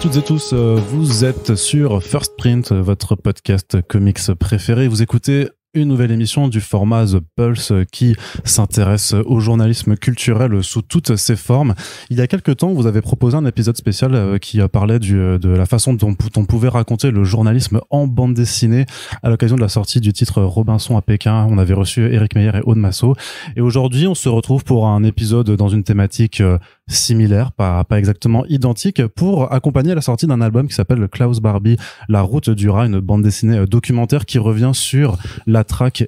toutes et tous, euh, vous êtes sur First Print, euh, votre podcast comics préféré. Vous écoutez une nouvelle émission du format The Pulse qui s'intéresse au journalisme culturel sous toutes ses formes. Il y a quelques temps, vous avez proposé un épisode spécial euh, qui euh, parlait du, euh, de la façon dont on pouvait raconter le journalisme en bande dessinée à l'occasion de la sortie du titre Robinson à Pékin. On avait reçu Eric Meyer et Aude Massot. Et aujourd'hui, on se retrouve pour un épisode dans une thématique similaire, pas, pas exactement identique, pour accompagner la sortie d'un album qui s'appelle Klaus Barbie, La route du rat, une bande dessinée documentaire qui revient sur la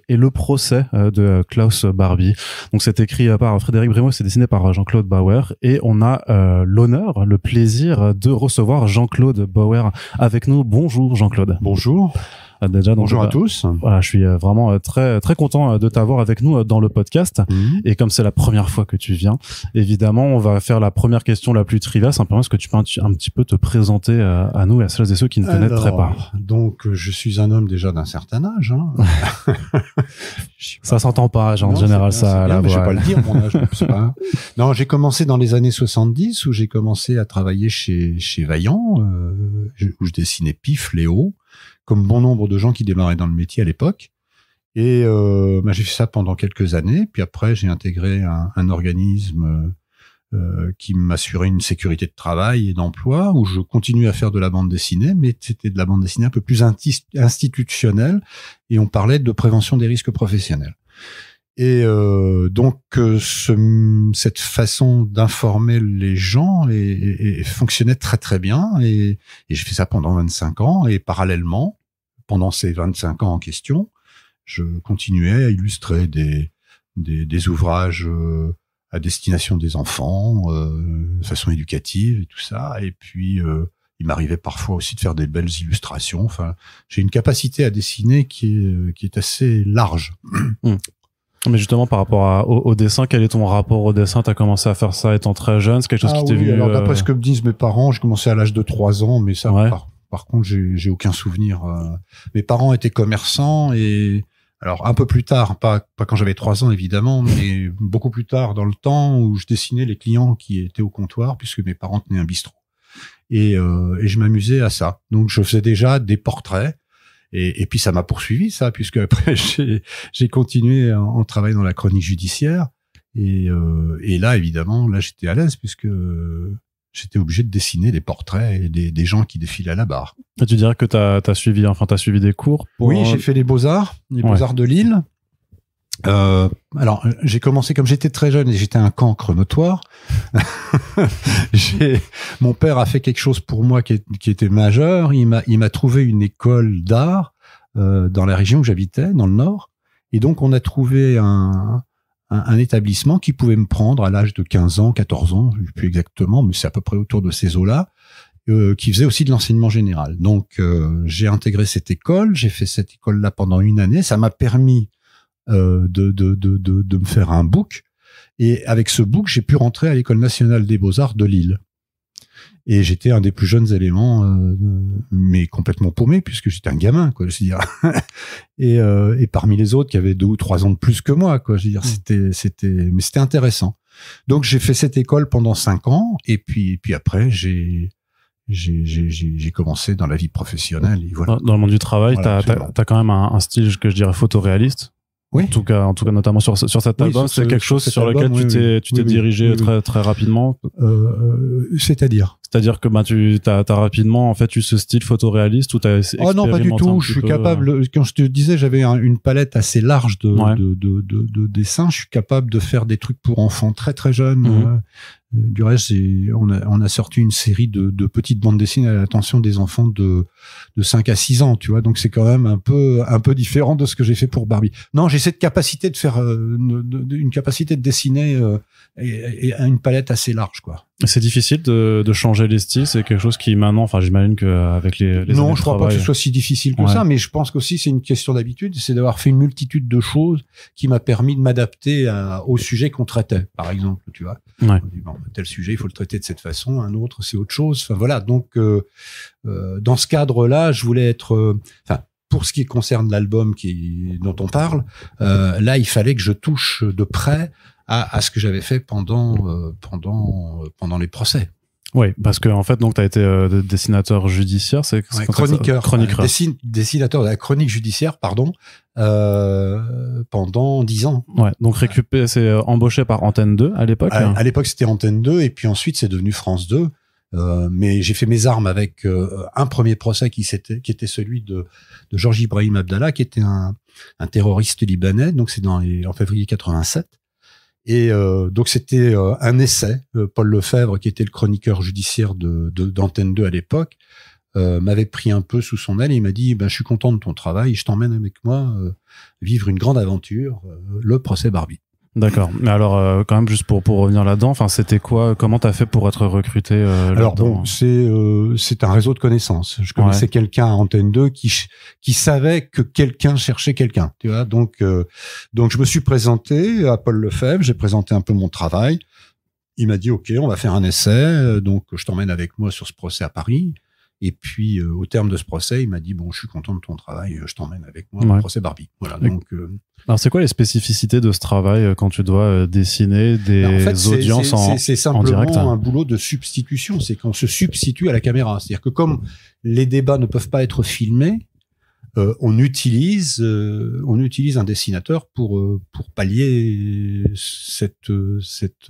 et le procès euh, de euh, Klaus Barbie. Donc c'est écrit euh, par Frédéric et c'est dessiné par Jean-Claude Bauer et on a l'honneur, le plaisir de recevoir Jean-Claude Bauer avec nous. Bonjour Jean-Claude. Bonjour. Ah, déjà. Bonjour à bah, tous. Voilà, je suis euh, vraiment euh, très très content euh, de t'avoir avec nous dans le podcast. Mhm. Et comme c'est la première fois que tu viens, évidemment, on va faire la première question la plus triviale. Simplement, est-ce que tu peux un, petit peu te présenter à nous et à celles et ceux qui ne te connaîtraient pas Donc, je suis un homme déjà d'un certain âge. Hein. ça s'entend pas, genre, en général, ça. je vais pas le dire, mon âge. pas. Non, j'ai commencé dans les années 70 où j'ai commencé à travailler chez chez Vaillant, où je dessinais Pif, Léo comme bon nombre de gens qui démarraient dans le métier à l'époque. Et euh, bah, j'ai fait ça pendant quelques années. Puis après, j'ai intégré un, un organisme euh, euh, qui m'assurait une sécurité de travail et d'emploi, où je continuais à faire de la bande dessinée, mais c'était de la bande dessinée un peu plus institutionnelle, et on parlait de prévention des risques professionnels. Et euh, donc, euh, ce, cette façon d'informer les gens et, et, fonctionnait très très bien, et, et j'ai fait ça pendant 25 ans, et parallèlement, pendant ces 25 ans en question, je continuais à illustrer des, des, ouvrages euh, à destination des enfants, euh, de façon éducative et tout ça. Et puis, euh, il m'arrivait parfois aussi de faire des belles illustrations. Enfin, j'ai une capacité à dessiner qui est, qui est assez large. Hmm. Mais justement, par rapport au, dessin, quel est ton rapport au dessin Tu as commencé à faire ça étant très jeune C'est quelque chose ah qui t'est venu D'après ce que me disent mes parents, j'ai commencé à l'âge de 3 ans, mais ça, par contre, j'ai aucun souvenir. Euh. Mes parents étaient commerçants et alors un peu plus tard, pas, quand j'avais trois ans évidemment, mais beaucoup plus tard dans le temps où je dessinais les clients qui étaient au comptoir puisque mes parents tenaient un bistrot. Et, euh, et je m'amusais à ça. Donc je faisais déjà des portraits. Et, puis ça m'a poursuivi ça, puisque après j'ai continué en, travaillant dans la chronique judiciaire. Et, euh, et là évidemment, là j'étais à l'aise puisque j'étais obligé de dessiner des portraits des, des gens qui défilent à la barre. Ah, tu dirais que tu as, suivi, enfin, as suivi des cours Oui, j'ai euh, fait les beaux-arts, les beaux-arts de Lille. Euh, alors, j'ai commencé comme j'étais très jeune et j'étais un cancre notoire. mon père a fait quelque chose pour moi qui, qui était majeur. Il m'a, il m'a trouvé une école d'art euh, dans la région où j'habitais, dans le Nord. Et donc, on a trouvé un, un, établissement qui pouvait me prendre à l'âge de 15 ans, 14 ans, je sais plus exactement, mais c'est à peu près autour de ces eaux-là, euh, qui faisait aussi de l'enseignement général. Donc euh, j'ai intégré cette école, j'ai fait cette école-là pendant une année, ça m'a permis euh, de, de, de, de, me faire un book, et avec ce book, j'ai pu rentrer à l'école nationale des beaux-arts de Lille. Et j'étais un des plus jeunes éléments, euh, mais complètement paumé, puisque j'étais un gamin, quoi, je veux dire. et, euh, et, parmi les autres qui avaient deux ou trois ans de plus que moi, quoi, je veux dire, mm. c'était, c'était, mais c'était intéressant. Donc j'ai fait cette école pendant cinq ans, et puis, puis après, j'ai, j'ai commencé dans la vie professionnelle. Dans le monde du travail, tu as, quand même un, un, style que je dirais photoréaliste, oui. En tout cas, en tout cas, notamment sur, sur cet album, c'est quelque chose sur, lequel tu t'es tu t'es dirigé très très rapidement. Euh, euh C'est-à-dire. C'est-à-dire que bah tu t'as as, rapidement en fait eu ce style photoréaliste Tout t'as Oh non, pas du tout. Je suis capable. Euh, quand je te disais, j'avais une palette assez large de, de, de, de, dessins. Je suis capable de faire des trucs pour enfants très très jeunes. Mhm. Euh, euh, du reste, on a, sorti une série de, petites bandes dessinées à l'attention des enfants de, de 5 à 6 ans, tu vois. Donc c'est quand même un peu, un peu différent de ce que j'ai fait pour Barbie. Non, j'ai cette capacité de faire euh, une, capacité de dessiner euh, et, et une palette assez large, quoi. C'est difficile de, de, changer les styles. C'est quelque chose qui maintenant, enfin, j'imagine qu'avec euh, les, les non, je crois pas que ce soit si difficile que ça, mais je pense qu'aussi c'est une question d'habitude. C'est d'avoir fait une multitude de choses qui m'a permis de m'adapter au sujet qu'on traitait, par exemple. Tu vois, ouais. tel sujet, il faut le traiter de cette façon. Un autre, c'est autre chose. Enfin voilà. Donc euh, euh dans ce cadre-là, je voulais être, euh, enfin, pour ce qui concerne l'album qui dont on parle, euh, là il fallait que je touche de près à, ce que j'avais fait pendant, euh, pendant, euh, pendant les procès. Oui, parce que en fait, donc tu as été euh, dessinateur judiciaire, c'est chroniqueur, dessinateur de la chronique judiciaire, pardon, pendant dix ans. Ouais, donc récupéré, c'est embauché par Antenne 2 à l'époque. Hein. À, l'époque, c'était Antenne 2, et puis ensuite, c'est devenu France 2. mais j'ai fait mes armes avec un premier procès qui, était, qui était celui de, de Georges Ibrahim Abdallah, qui était un, un terroriste libanais. Donc c'est dans en février 87. Et euh, donc c'était euh, un essai. Euh, Paul Lefebvre, qui était le chroniqueur judiciaire de d'Antenne 2 à l'époque, m'avait pris un peu sous son aile et il m'a dit ben, Je suis content de ton travail, je t'emmène avec moi vivre une grande aventure, le procès Barbie. D'accord. Mais alors, euh, quand même, juste pour, pour revenir là-dedans, enfin, c'était quoi Comment t'as fait pour être recruté euh, Alors bon, c'est euh, c'est un réseau de connaissances. Je connaissais quelqu'un à Antenne 2 qui qui savait que quelqu'un cherchait quelqu'un. Tu vois, donc euh, donc je me suis présenté à Paul Lefebvre. J'ai présenté un peu mon travail. Il m'a dit OK, on va faire un essai. Donc je t'emmène avec moi sur ce procès à Paris. Et puis, euh, au terme de ce procès, il m'a dit Bon, je suis content de ton travail, euh, je t'emmène avec moi au procès Barbie. Voilà, donc, euh, Alors, c'est quoi les spécificités de ce travail quand tu dois dessiner des ben, audiences en, en, direct C'est simplement un boulot de substitution. C'est qu'on se substitue à la caméra. C'est-à-dire que comme les débats ne peuvent pas être filmés, on utilise on utilise un dessinateur pour pour pallier cette cette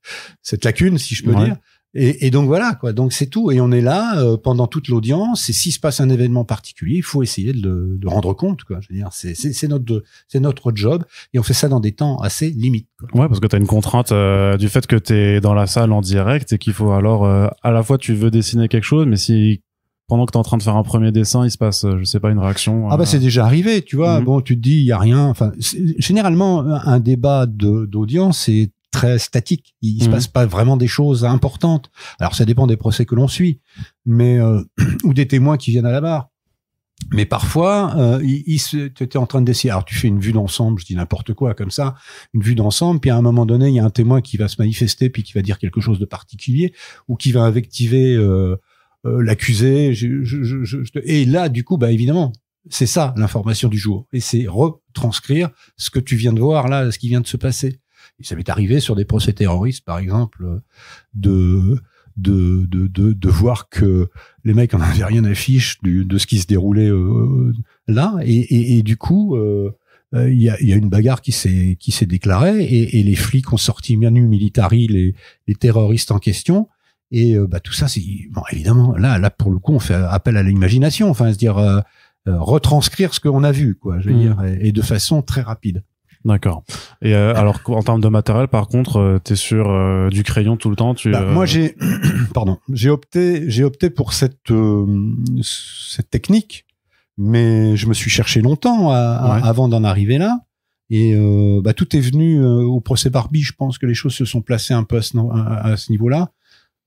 cette lacune si je peux dire et, et, donc voilà quoi. Donc c'est tout. Et on est là euh, pendant toute l'audience. Et s'il se passe un événement particulier, il faut essayer de, le, de rendre compte quoi. Je veux dire, c'est, c'est, notre c'est notre job. Et on fait ça dans des temps assez limites. Quoi. Ouais, parce que tu as une contrainte euh, du fait que tu es dans la salle en direct et qu'il faut alors euh, à la fois tu veux dessiner quelque chose, mais si pendant que tu es en train de faire un premier dessin, il se passe, je sais pas, une réaction. Ah bah c'est déjà arrivé, tu vois. Mhm. Bon, tu te dis, il y a rien. Enfin, généralement, un débat d'audience est très statique. Il se mhm. passe pas vraiment des choses importantes. Alors ça dépend des procès que l'on suit, mais euh, ou des témoins qui viennent à la barre. Mais parfois, euh, il, tu étais en train d'essayer. Alors, tu fais une vue d'ensemble, je dis n'importe quoi comme ça, une vue d'ensemble. Puis à un moment donné, il y a un témoin qui va se manifester, puis qui va dire quelque chose de particulier, ou qui va invectiver euh, l'accusé. Je, je, je, et là, du coup, bah évidemment, c'est ça l'information du jour, et c'est retranscrire ce que tu viens de voir là, ce qui vient de se passer ça m'est arrivé sur des procès terroristes, par exemple, de de, de, de, de, voir que les mecs en avaient rien à du, de ce qui se déroulait euh, là. Et, et, et, du coup, euh, euh, il y, a, y, a, une bagarre qui s'est, qui s'est déclarée et, et, les flics ont sorti manu militari les, les terroristes en question. Et bah, tout ça, c'est bon, évidemment là, là pour le coup, on fait appel à l'imagination, enfin, se dire retranscrire ce qu'on a vu, quoi, je veux mmh. dire, et, de façon très rapide. D'accord. Et euh, alors en termes de matériel, par contre, euh, tu es sur euh, du crayon tout le temps. Tu, bah, Moi, j'ai pardon, j'ai opté, j'ai opté pour cette cette technique, mais je me suis cherché longtemps avant d'en arriver là. Et bah, tout est venu au procès Barbie. Je pense que les choses se sont placées un peu à, ce niveau-là.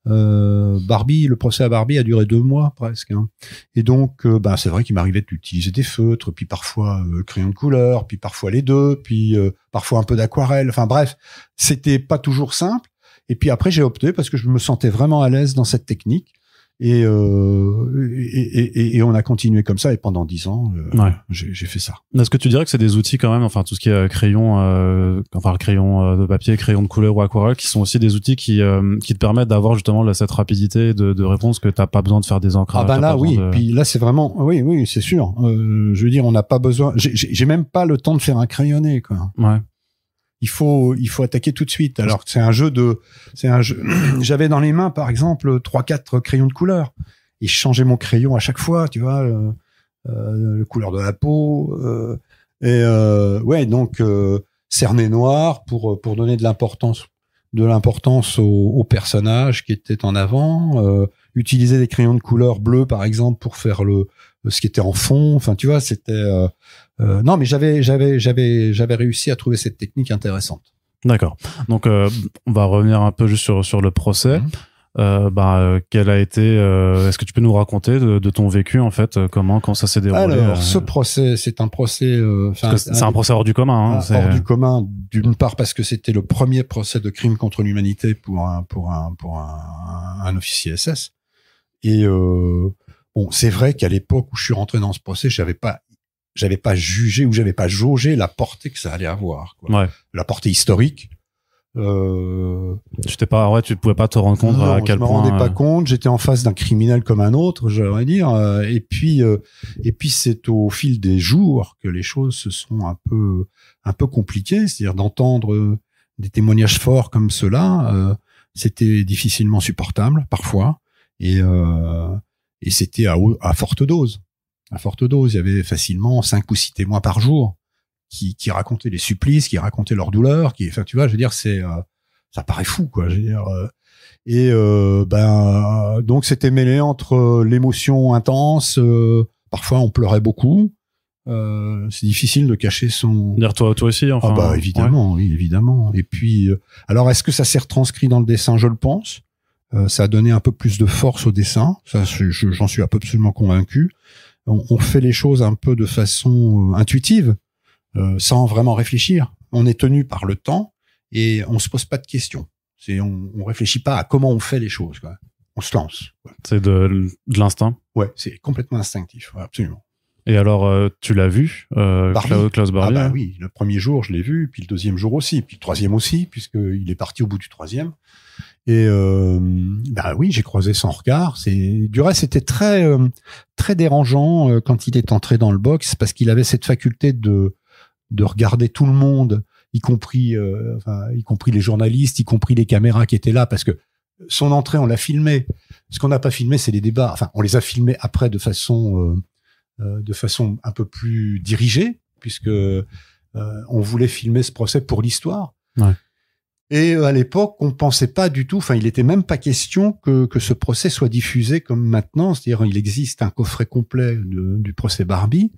Euh, Barbie, le procès à Barbie a duré deux mois presque. Hein. Et donc, euh, bah, c'est vrai qu'il m'arrivait d'utiliser des feutres, puis parfois euh, crayon de couleur, puis parfois les deux, puis euh, parfois un peu d'aquarelle. Enfin bref, c'était pas toujours simple. Et puis après, j'ai opté parce que je me sentais vraiment à l'aise dans cette technique. Et, euh, et, et, et, on a continué comme ça et pendant dix ans, euh, ouais. j'ai fait ça. Est-ce que tu dirais que c'est des outils quand même, enfin tout ce qui est euh, crayon, euh, enfin crayon euh, de papier, crayon de couleur ou aquarelle, qui sont aussi des outils qui, qui te permettent d'avoir justement cette rapidité de, de réponse que t'as pas besoin de faire des encrages. Ah bah là oui, puis là c'est vraiment, oui oui c'est sûr. je veux dire on n'a pas besoin, j'ai même pas le temps de faire un crayonné quoi. Ouais il faut il faut attaquer tout de suite. Alors c'est un jeu de c'est un jeu. J'avais dans les mains par exemple trois quatre crayons de couleur et je changeais mon crayon à chaque fois, tu vois, euh, euh, la couleur de la peau euh, et euh, ouais donc cerner noir pour pour donner de l'importance de l'importance au, au, personnage qui était en avant. utiliser des crayons de couleur bleu par exemple pour faire le ce qui était en fond. Enfin, tu vois, c'était euh, euh, non, mais j'avais j'avais j'avais j'avais réussi à trouver cette technique intéressante. D'accord. Donc, euh, on va revenir un peu juste sur sur le procès. Mhm. Euh, bah, quel a été Est-ce que tu peux nous raconter de, ton vécu en fait Comment quand ça s'est déroulé Alors, ce procès, c'est un procès. c'est un, procès hors du commun. Hein, hors du commun, d'une part parce que c'était le premier procès de crime contre l'humanité pour un pour un pour un, un officier SS. Et euh, Bon, c'est vrai qu'à l'époque où je suis rentré dans ce procès, j'avais pas j'avais pas jugé ou j'avais pas jaugé la portée que ça allait avoir, la portée historique. Euh, tu ne pas, ouais, tu pouvais pas te rendre compte à quel point. Je me rendais pas euh, compte. J'étais en face d'un criminel comme un autre, j'aimerais dire. Euh, et puis, et puis c'est au fil des jours que les choses se sont un peu, un peu compliquées. C'est-à-dire d'entendre des témoignages forts comme cela, c'était difficilement supportable parfois. Et et c'était à, à, forte dose, à forte dose. Il y avait facilement cinq ou six témoins par jour qui, qui racontaient les supplices, qui racontaient leurs douleurs, qui, enfin, tu vois, je veux dire, c'est, euh, ça paraît fou, quoi. Je veux dire, euh. et euh, ben, donc c'était mêlé entre euh, l'émotion intense. parfois, on pleurait beaucoup. Euh, c'est difficile de cacher son. Dire toi, toi aussi, enfin. Ah bah évidemment, oui, évidemment. Et puis, alors est-ce que ça s'est retranscrit dans le dessin Je le pense. Euh, ça a donné un peu plus de force au dessin. Ça, j'en suis absolument convaincu. On, fait les choses un peu de façon euh, intuitive, euh, sans vraiment réfléchir. On est tenu par le temps et on se pose pas de questions. C'est on, on réfléchit pas à comment on fait les choses. On se lance. C'est de, de l'instinct. Ouais, c'est complètement instinctif, absolument. Et alors, euh, tu l'as vu, euh, Klaus Barbie ah bah hein Oui, le premier jour, je l'ai vu, puis le deuxième jour aussi, puis le troisième aussi, puisqu'il est parti au bout du troisième. Et euh, bah oui, j'ai croisé son regard. du reste, c'était très euh, très dérangeant quand il est entré dans le box parce qu'il avait cette faculté de de regarder tout le monde, y compris y compris les journalistes, y compris les caméras qui étaient là parce que son entrée, on l'a filmé. Ce qu'on n'a pas filmé, c'est les débats. Enfin, on les a filmés après de façon euh, de façon un peu plus dirigée, puisque euh, on voulait filmer ce procès pour l'histoire. Et euh, à l'époque, on ne pensait pas du tout, enfin, il n'était même pas question que, ce procès soit diffusé comme maintenant. C'est-à-dire, il existe un coffret complet du procès Barbie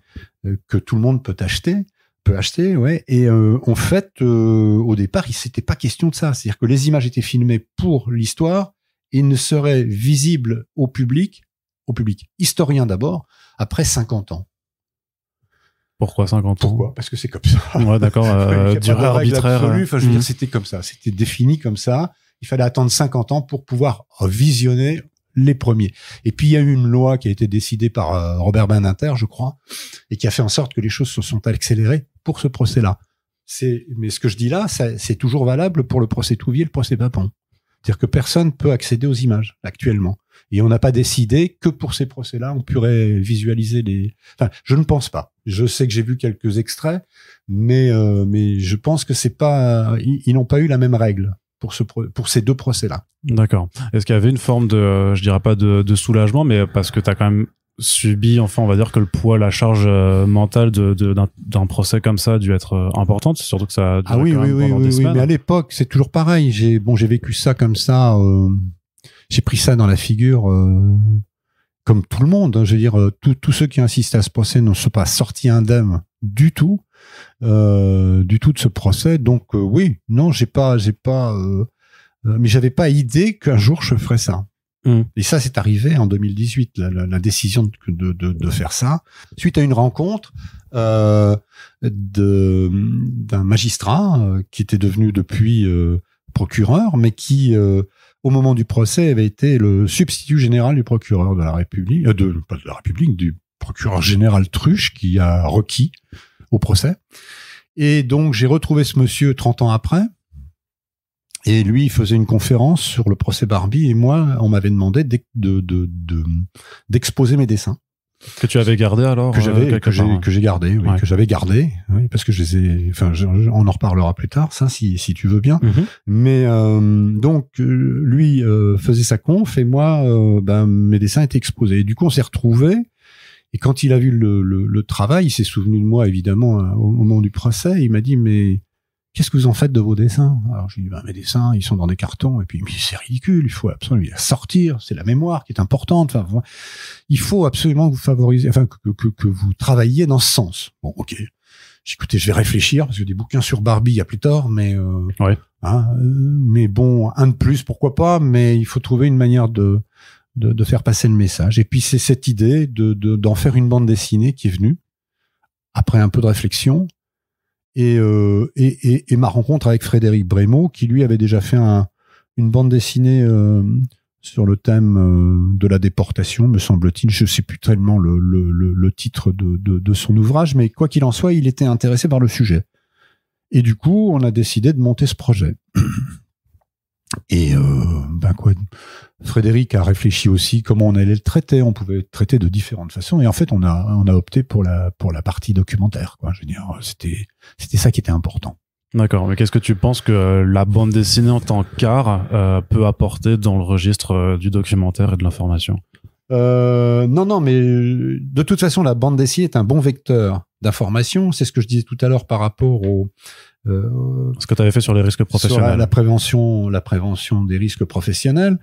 que tout le monde peut acheter, peut acheter, Et en fait, au départ, il s'était pas question de ça. C'est-à-dire que les images étaient filmées pour l'histoire et ne seraient visibles au public au public. Historien d'abord, après 50 ans. Pourquoi 50 ans Pourquoi Parce que c'est comme ça. Ouais, d'accord. Euh, durée arbitraire. Enfin, je veux hein. dire, hmm. c'était comme ça. C'était défini comme ça. Il fallait attendre 50 ans pour pouvoir visionner les premiers. Et puis, il y a eu une loi qui a été décidée par euh, Robert Beninter, je crois, et qui a fait en sorte que les choses se sont accélérées pour ce procès-là. mais ce que je dis là, c'est toujours valable pour le procès Touvier et le procès Papon. C'est-à-dire que personne peut accéder aux images actuellement. Et on n'a pas décidé que pour ces procès-là, on pourrait visualiser les. Enfin, je ne pense pas. Je sais que j'ai vu quelques extraits, mais euh, mais je pense que c'est pas. Ils n'ont pas eu la même règle pour, ce pour ces deux procès-là. D'accord. Est-ce qu'il y avait une forme de, euh, je dirais pas de, de soulagement, mais parce que tu as quand même subit, enfin, on va dire que le poids, la charge euh, mentale d'un de, procès comme ça a dû être euh, importante, surtout que ça a ah oui, oui, oui, oui, mais à l'époque, c'est toujours pareil. J'ai bon, j'ai vécu ça comme ça. Euh, j'ai pris ça dans la figure, comme tout le monde. Hein. je veux dire, tous ceux qui insistent à ce procès ne sont pas sortis indemnes du tout, du tout de ce procès. Donc oui, non, j'ai pas, j'ai pas, mais j'avais pas idée qu'un jour je ferais ça. Mm. Et ça, c'est arrivé en 2018, la, décision de, de, de, faire ça, suite à une rencontre euh, d'un magistrat euh, qui était devenu depuis euh, procureur, mais qui, au moment du procès, avait été le substitut général du procureur de la République, de, pas de la République, du procureur général Truche, qui a requis au procès. Et donc, j'ai retrouvé ce monsieur 30 ans après, et lui, il faisait une conférence sur le procès Barbie et moi, on m'avait demandé d'exposer de, de, mes dessins. Que tu avais gardé alors Que j'avais, euh, que j'ai, hein. gardé, oui, que j'avais gardé, parce que je les ai, enfin, on en reparlera plus tard, ça, si, si tu veux bien. Mhm. Mais euh, donc, euh, lui faisait sa conf et moi, ben, mes dessins étaient exposés. Et du coup, on s'est retrouvés. Et quand il a vu le travail, il s'est souvenu de moi, évidemment, hein, au moment du procès. Il m'a dit, mais qu'est-ce que vous en faites de vos dessins Alors je lui dis, ben, mes dessins, ils sont dans des cartons, et puis c'est ridicule, il faut absolument les sortir, c'est la mémoire qui est importante. il faut absolument que vous favorisez, enfin que, vous travailliez dans ce sens. Bon, ok. J'écoutais, je vais réfléchir parce que des bouquins sur Barbie, il y a plus tard, mais euh, hein, euh, mais bon, un de plus, pourquoi pas Mais il faut trouver une manière de de, faire passer le message. Et puis c'est cette idée de d'en faire une bande dessinée qui est venue après un peu de réflexion euh, et, ma rencontre avec Frédéric Brémaud, qui lui avait déjà fait une bande dessinée euh, sur le thème euh, de la déportation, me semble-t-il. Je ne sais plus tellement le, le, titre de, de, son ouvrage, mais quoi qu'il en soit, il était intéressé par le sujet. Et du coup, on a décidé de monter ce projet. Et euh, ben quoi, Frédéric a réfléchi aussi comment on allait le traiter. On pouvait le traiter de différentes façons. Et en fait, on a on a opté pour la pour la partie documentaire. c'était c'était ça qui était important. D'accord. Mais qu'est-ce que tu penses que euh, la bande dessinée en tant qu'art euh, peut apporter dans le registre du documentaire et de l'information non, non, mais de toute façon, la bande dessinée est un bon vecteur d'information. C'est ce que je disais tout à l'heure par rapport au, euh, ce que tu avais fait sur les risques professionnels. Sur la, prévention, la prévention des risques professionnels,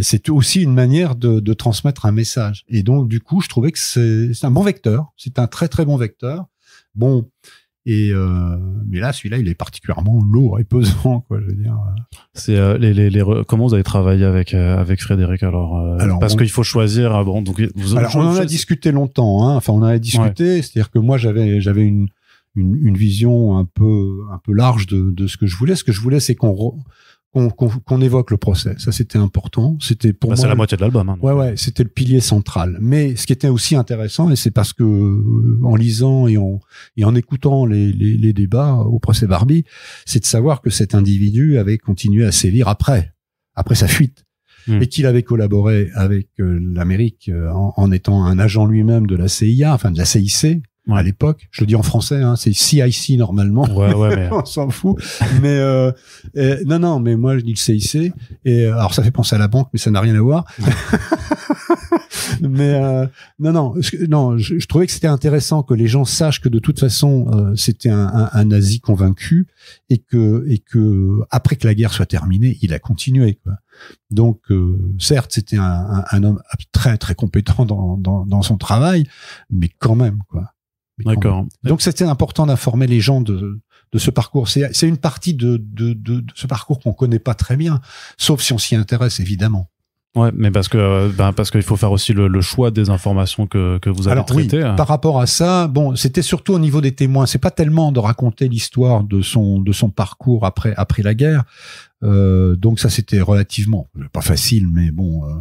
c'est aussi une manière de, de, transmettre un message. Et donc, du coup, je trouvais que c'est un bon vecteur. C'est un très très bon vecteur. Bon, et euh, mais là, celui-là, il est particulièrement lourd et pesant, quoi. Je veux dire. C'est euh, les, les, les comment vous avez travaillé avec euh, avec Frédéric alors, Parce qu'il faut choisir. Ah bon, donc vous alors, on en a discuté longtemps. Hein. Enfin, on en a discuté. C'est-à-dire que moi, j'avais j'avais une une, vision un peu, un peu large de, de, ce que je voulais. Ce que je voulais, c'est qu'on qu'on évoque le procès. Ça, c'était important. C'était pour bah, moi. C'est la moitié de l'album. Hein, ouais, euh. ouais. C'était le pilier central. Mais ce qui était aussi intéressant, et c'est parce que euh, en lisant et en et en écoutant les, les, débats au procès Barbie, c'est de savoir que cet individu avait continué à sévir après, après sa fuite. Hmm. et qu'il avait collaboré avec euh, l'Amérique en, en, étant un agent lui-même de la CIA, enfin de la CIC, à l'époque. Je le dis en français, hein, c'est CIC normalement. Ouais, ouais, on s'en fout. mais euh, non, non, mais moi je dis le CIC. Et euh, alors ça fait penser à la banque, mais ça n'a rien à voir. mais euh, non, non, je, non, je, je trouvais que c'était intéressant que les gens sachent que de toute façon euh, c'était un, un, un, nazi convaincu et que et que après que la guerre soit terminée, il a continué. Quoi. Donc, euh, certes, c'était un, un, un, homme très très compétent dans, dans, dans, son travail, mais quand même, quoi. D'accord. Donc c'était important d'informer les gens de, de ce parcours. C'est une partie de, de, de, de ce parcours qu'on connaît pas très bien, sauf si on s'y intéresse évidemment. Ouais, mais parce que euh, ben parce qu'il faut faire aussi le, choix des informations que, que vous avez Oui, hein. par rapport à ça, bon, c'était surtout au niveau des témoins. C'est pas tellement de raconter l'histoire de son de son parcours après après la guerre. Euh, donc ça c'était relativement pas facile, mais bon, euh,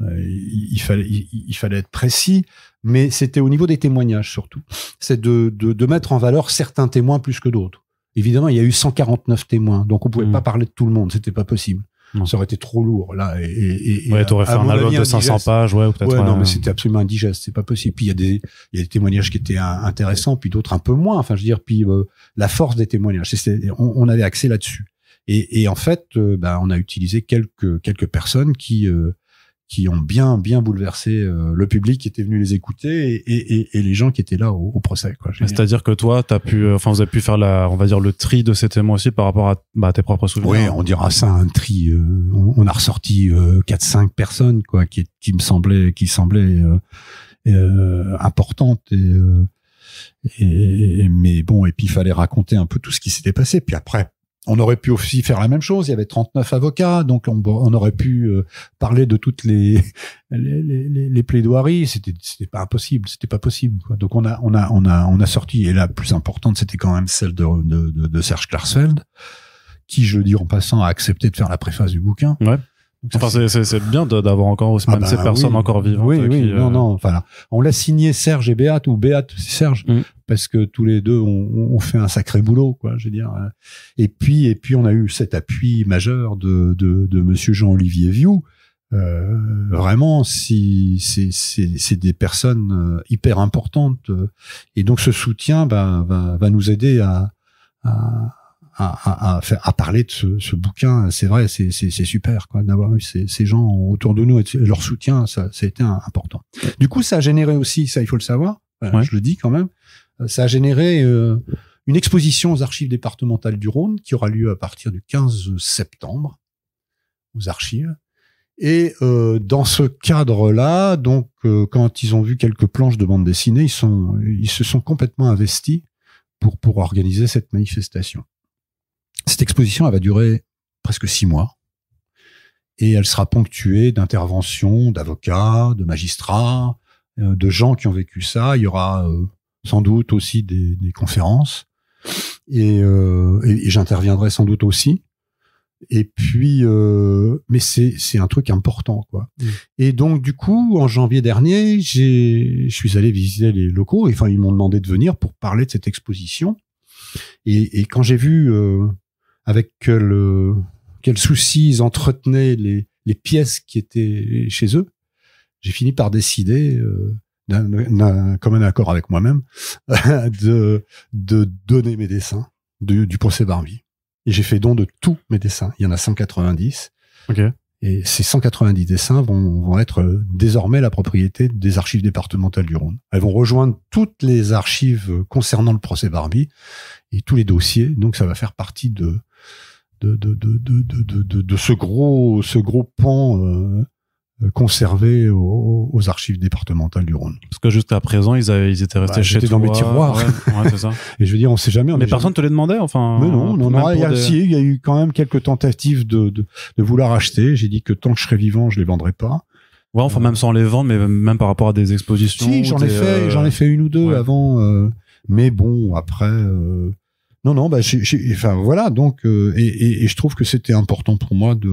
euh, il, fallait, il, fallait être précis, mais c'était au niveau des témoignages surtout. C'est de, de, de, mettre en valeur certains témoins plus que d'autres. Évidemment, il y a eu 149 témoins, donc on pouvait mm. pas parler de tout le monde, c'était pas possible. Ça aurait été trop lourd, là. Et, et, ouais, t'aurais fait un album de 500 pages, ouais, ou peut-être. non, mais c'était absolument indigeste, c'est pas possible. Puis il y a des, il y a des témoignages qui étaient intéressants, puis d'autres un peu moins. Enfin, je veux dire, puis euh, la force des témoignages, on, on, avait accès là-dessus. Et, et, en fait, euh, ben, on a utilisé quelques quelques personnes qui euh, qui ont bien bien bouleversé euh, le public qui était venu les écouter et, et, et, les gens qui étaient là au, au procès. C'est-à-dire que toi, t'as pu, euh, enfin, vous avez pu faire la, on va dire le tri de ces témoins aussi par rapport à bah, tes propres souvenirs. Oui, on dira ça un tri. Euh, on a ressorti quatre cinq 5 personnes quoi, qui, qui me semblaient, qui semblaient importantes et, mais bon, et puis il fallait raconter un peu tout ce qui s'était passé. Puis après, on aurait pu aussi faire la même chose. Il y avait 39 avocats, donc on, aurait pu euh, parler de toutes les les, plaidoiries. C'était pas impossible, c'était pas possible. Donc on a on a on a on a sorti. Et la plus importante, c'était quand même celle de de, de Serge Klarsfeld, qui je dis en passant a accepté de faire la préface du bouquin. Ouais c'est bien d'avoir encore ah bah ces personnes encore vivantes. Oui, euh, oui, non, euh, non. Enfin, on l'a signé Serge et Béat, ou Béat Serge, mm. parce que tous les deux ont, fait un sacré boulot, quoi, je veux dire. Euh. Et puis, et puis, on a eu cet appui majeur de, de, de monsieur Jean-Olivier View. Euh, vraiment, si, c'est des personnes hyper importantes. Et donc, ce soutien ben va, va nous aider à, à à, à, à, parler de ce, ce bouquin. C'est vrai, c'est super quoi d'avoir eu ces, ces, gens autour de nous et leur soutien, ça, ça a été important. Du coup, ça a généré aussi, ça il faut le savoir, euh, je le dis quand même, euh, ça a généré euh, une exposition aux archives départementales du Rhône qui aura lieu à partir du 15 septembre aux archives. Et euh, dans ce cadre-là, donc quand ils ont vu quelques planches de bande dessinée, ils sont ils se sont complètement investis pour pour organiser cette manifestation. Cette exposition, elle va durer presque six mois et elle sera ponctuée d'interventions d'avocats, de magistrats, euh, de gens qui ont vécu ça. Il y aura euh, sans doute aussi des, des conférences euh, et, et, j'interviendrai sans doute aussi. Et puis, mais c'est c'est un truc important quoi. Mm. Et donc du coup, en janvier dernier, j'ai je suis allé visiter les locaux. enfin, ils m'ont demandé de venir pour parler de cette exposition. Et, et quand j'ai vu avec quel, euh, quel souci ils entretenaient les, pièces qui étaient chez eux, j'ai fini par décider, euh, comme d'un accord avec moi-même, de, de donner mes dessins du procès Barbie. Et j'ai fait don de tous mes dessins. Il y en a 190. Okay. Et ces 190 dessins vont, vont être euh, désormais la propriété des archives départementales du Rhône. Elles vont rejoindre toutes les archives euh, concernant le procès Barbie et tous les dossiers. Donc ça va faire partie de, de, de, de, de, de, de, ce gros ce gros pan euh, euh, conservés aux, archives départementales du Rhône. Parce que jusqu'à présent, ils, avaient, ils étaient restés bah, chez toi. dans mes tiroirs. Ouais, c'est ça. Et je veux dire, on sait jamais. Mais personne ne te les demandait, enfin. Mais non, non, non. Il y, a, y a eu quand même quelques tentatives de, de, de vouloir acheter. J'ai dit que tant que je serai vivant, je les vendrai pas. Ouais, enfin, même sans les vendre, mais même par rapport à des expositions. Si, j'en ai fait, euh, j'en ai fait une ou deux avant. Euh, mais bon, après, non, non, bah, enfin voilà, donc euh, et, et, je trouve que c'était important pour moi de,